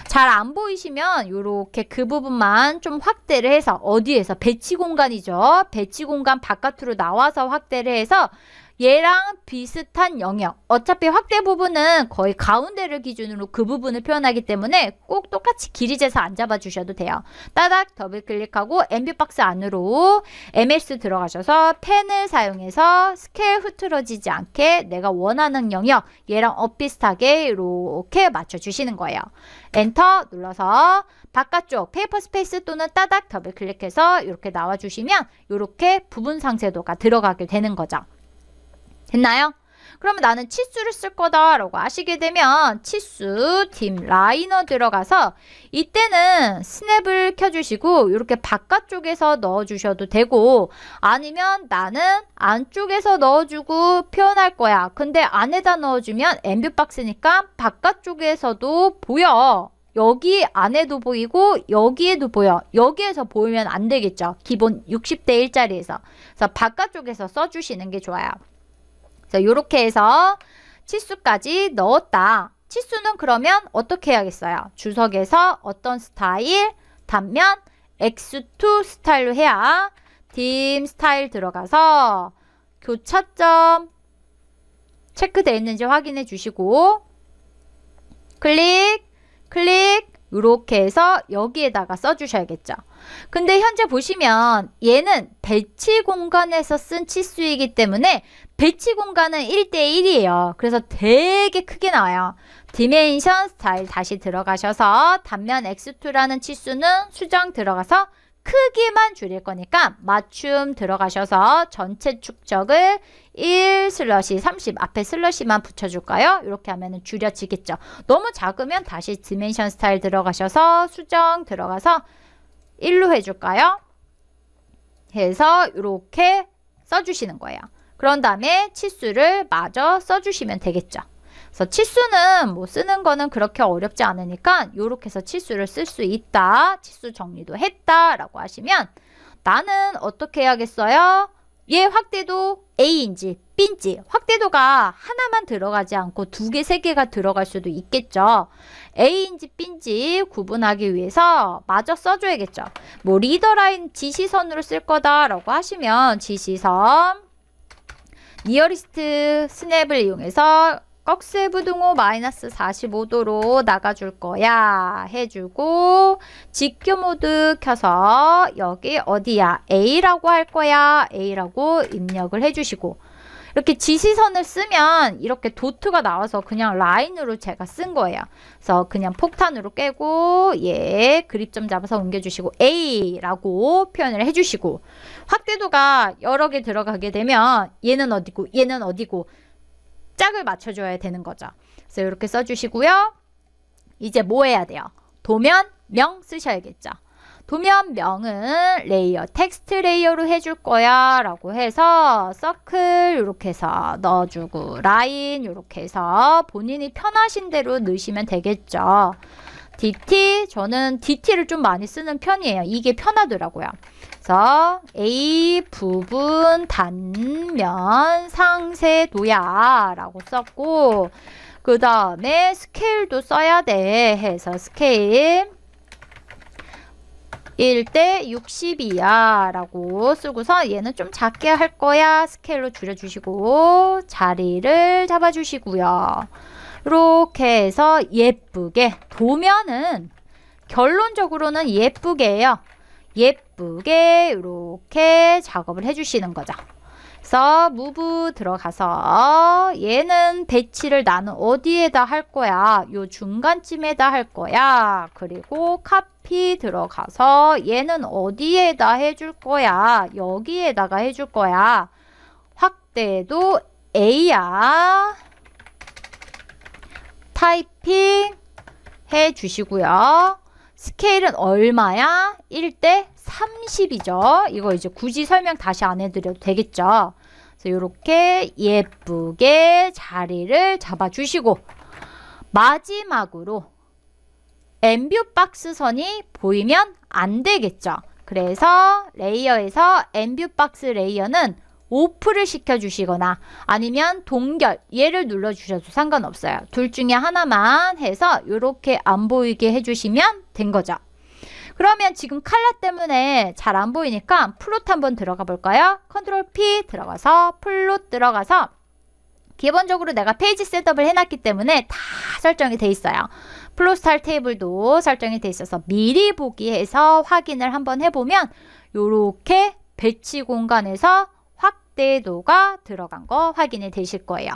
잘 안 보이시면 요렇게 그 부분만 좀 확대를 해서 어디에서 배치 공간이죠. 배치 공간 바깥으로 나와서 확대를 해서 얘랑 비슷한 영역. 어차피 확대 부분은 거의 가운데를 기준으로 그 부분을 표현하기 때문에 꼭 똑같이 길이 재서 안 잡아주셔도 돼요. 따닥 더블 클릭하고 엠뷰박스 안으로 MS 들어가셔서 펜을 사용해서 스케일 흐트러지지 않게 내가 원하는 영역 얘랑 엇비슷하게 이렇게 맞춰주시는 거예요. 엔터 눌러서 바깥쪽 페이퍼 스페이스 또는 따닥 더블 클릭해서 이렇게 나와주시면 이렇게 부분 상세도가 들어가게 되는 거죠. 됐나요? 그러면 나는 치수를 쓸 거다라고 아시게 되면 치수 딥 라이너 들어가서 이때는 스냅을 켜주시고 이렇게 바깥쪽에서 넣어주셔도 되고 아니면 나는 안쪽에서 넣어주고 표현할 거야. 근데 안에다 넣어주면 엠뷰 박스니까 바깥쪽에서도 보여. 여기 안에도 보이고 여기에도 보여. 여기에서 보이면 안 되겠죠. 기본 60대 1짜리에서. 그래서 바깥쪽에서 써주시는 게 좋아요. 자, 요렇게 해서 치수까지 넣었다. 치수는 그러면 어떻게 해야겠어요? 주석에서 어떤 스타일? 단면 X2 스타일로 해야 딤 스타일 들어가서 교차점 체크되어 있는지 확인해 주시고 클릭, 클릭 이렇게 해서 여기에다가 써주셔야겠죠. 근데 현재 보시면 얘는 배치 공간에서 쓴 치수이기 때문에 배치 공간은 1대1이에요. 그래서 되게 크게 나와요. 디멘션 스타일 다시 들어가셔서 단면 X2라는 치수는 수정 들어가서 크기만 줄일 거니까 맞춤 들어가셔서 전체 축적을 1 슬러시 30 앞에 슬러시만 붙여줄까요? 이렇게 하면 줄여지겠죠. 너무 작으면 다시 디멘션 스타일 들어가셔서 수정 들어가서 1로 해줄까요? 해서 이렇게 써주시는 거예요. 그런 다음에 치수를 마저 써주시면 되겠죠. 그래서 치수는 뭐 쓰는 거는 그렇게 어렵지 않으니까 이렇게 해서 치수를 쓸 수 있다. 치수 정리도 했다. 라고 하시면 나는 어떻게 해야겠어요? 얘 확대도 A인지 B인지 확대도가 하나만 들어가지 않고 두 개, 세 개가 들어갈 수도 있겠죠. A인지 B인지 구분하기 위해서 마저 써줘야겠죠. 뭐 리더라인 지시선으로 쓸 거다라고 하시면 지시선 니어리스트 스냅을 이용해서 꺽쇠부등호 마이너스 45도로 나가줄 거야 해주고 직교 모드 켜서 여기 어디야 A라고 할 거야 A라고 입력을 해주시고 이렇게 지시선을 쓰면 이렇게 도트가 나와서 그냥 라인으로 제가 쓴 거예요. 그래서 그냥 폭탄으로 깨고 예 그립점 잡아서 옮겨주시고 A라고 표현을 해주시고 확대도가 여러 개 들어가게 되면 얘는 어디고 얘는 어디고 짝을 맞춰줘야 되는 거죠. 그래서 이렇게 써주시고요. 이제 뭐 해야 돼요? 도면, 명 쓰셔야겠죠. 도면 명은 레이어 텍스트 레이어로 해줄 거야 라고 해서 서클 이렇게 해서 넣어주고 라인 이렇게 해서 본인이 편하신 대로 넣으시면 되겠죠. DT 저는 DT를 좀 많이 쓰는 편이에요. 이게 편하더라고요. 그래서 A 부분 단면 상세 도야라고 썼고 그 다음에 스케일도 써야 돼 해서 스케일 1대 6 0야 라고 쓰고서 얘는 좀 작게 할 거야 스케일로 줄여주시고 자리를 잡아주시고요. 이렇게 해서 예쁘게 보면은 결론적으로는 예쁘게요 예쁘게 이렇게 작업을 해주시는 거죠. 그래서 무브 들어가서 얘는 배치를 나는 어디에다 할 거야? 요 중간쯤에다 할 거야. 그리고 카피 들어가서 얘는 어디에다 해줄 거야? 여기에다가 해줄 거야. 확대도 A야. 타이핑 해 주시고요. 스케일은 얼마야? 1대 30이죠. 이거 이제 굳이 설명 다시 안 해드려도 되겠죠. 그래서 이렇게 예쁘게 자리를 잡아주시고 마지막으로 엠뷰 박스 선이 보이면 안 되겠죠. 그래서 레이어에서 엠뷰 박스 레이어는 오프를 시켜주시거나 아니면 동결 얘를 눌러주셔도 상관없어요. 둘 중에 하나만 해서 이렇게 안 보이게 해주시면 된 거죠. 그러면 지금 칼라 때문에 잘 안 보이니까 플롯 한번 들어가 볼까요? 컨트롤 P 들어가서 플롯 들어가서 기본적으로 내가 페이지 셋업을 해놨기 때문에 다 설정이 돼 있어요. 플로스타일 테이블도 설정이 돼 있어서 미리 보기해서 확인을 한번 해보면 이렇게 배치 공간에서 때도가 들어간 거 확인이 되실 거예요.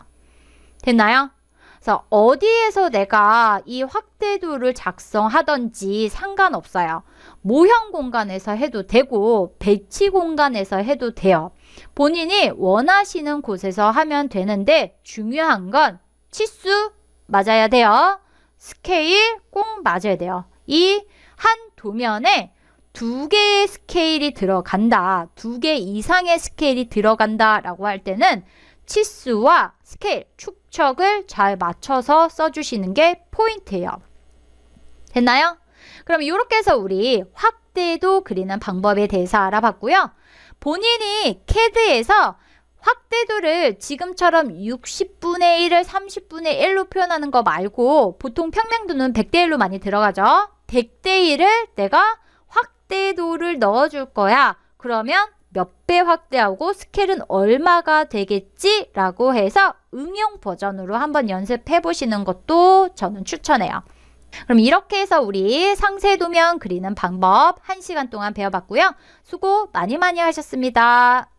됐나요? 그래서 어디에서 내가 이 확대도를 작성하던지 상관없어요. 모형 공간에서 해도 되고 배치 공간에서 해도 돼요. 본인이 원하시는 곳에서 하면 되는데 중요한 건 치수 맞아야 돼요. 스케일 꼭 맞아야 돼요. 이 한 도면에 두 개의 스케일이 들어간다. 두 개 이상의 스케일이 들어간다. 라고 할 때는 치수와 스케일, 축척을 잘 맞춰서 써주시는 게 포인트예요. 됐나요? 그럼 이렇게 해서 우리 확대도 그리는 방법에 대해서 알아봤고요. 본인이 캐드에서 확대도를 지금처럼 60분의 1을 30분의 1로 표현하는 거 말고 보통 평면도는 100대 1로 많이 들어가죠. 100대 1을 내가 확대도를 넣어줄 거야. 그러면 몇 배 확대하고 스케일은 얼마가 되겠지? 라고 해서 응용 버전으로 한번 연습해 보시는 것도 저는 추천해요. 그럼 이렇게 해서 우리 상세 도면 그리는 방법 1시간 동안 배워봤고요. 수고 많이 많이 하셨습니다.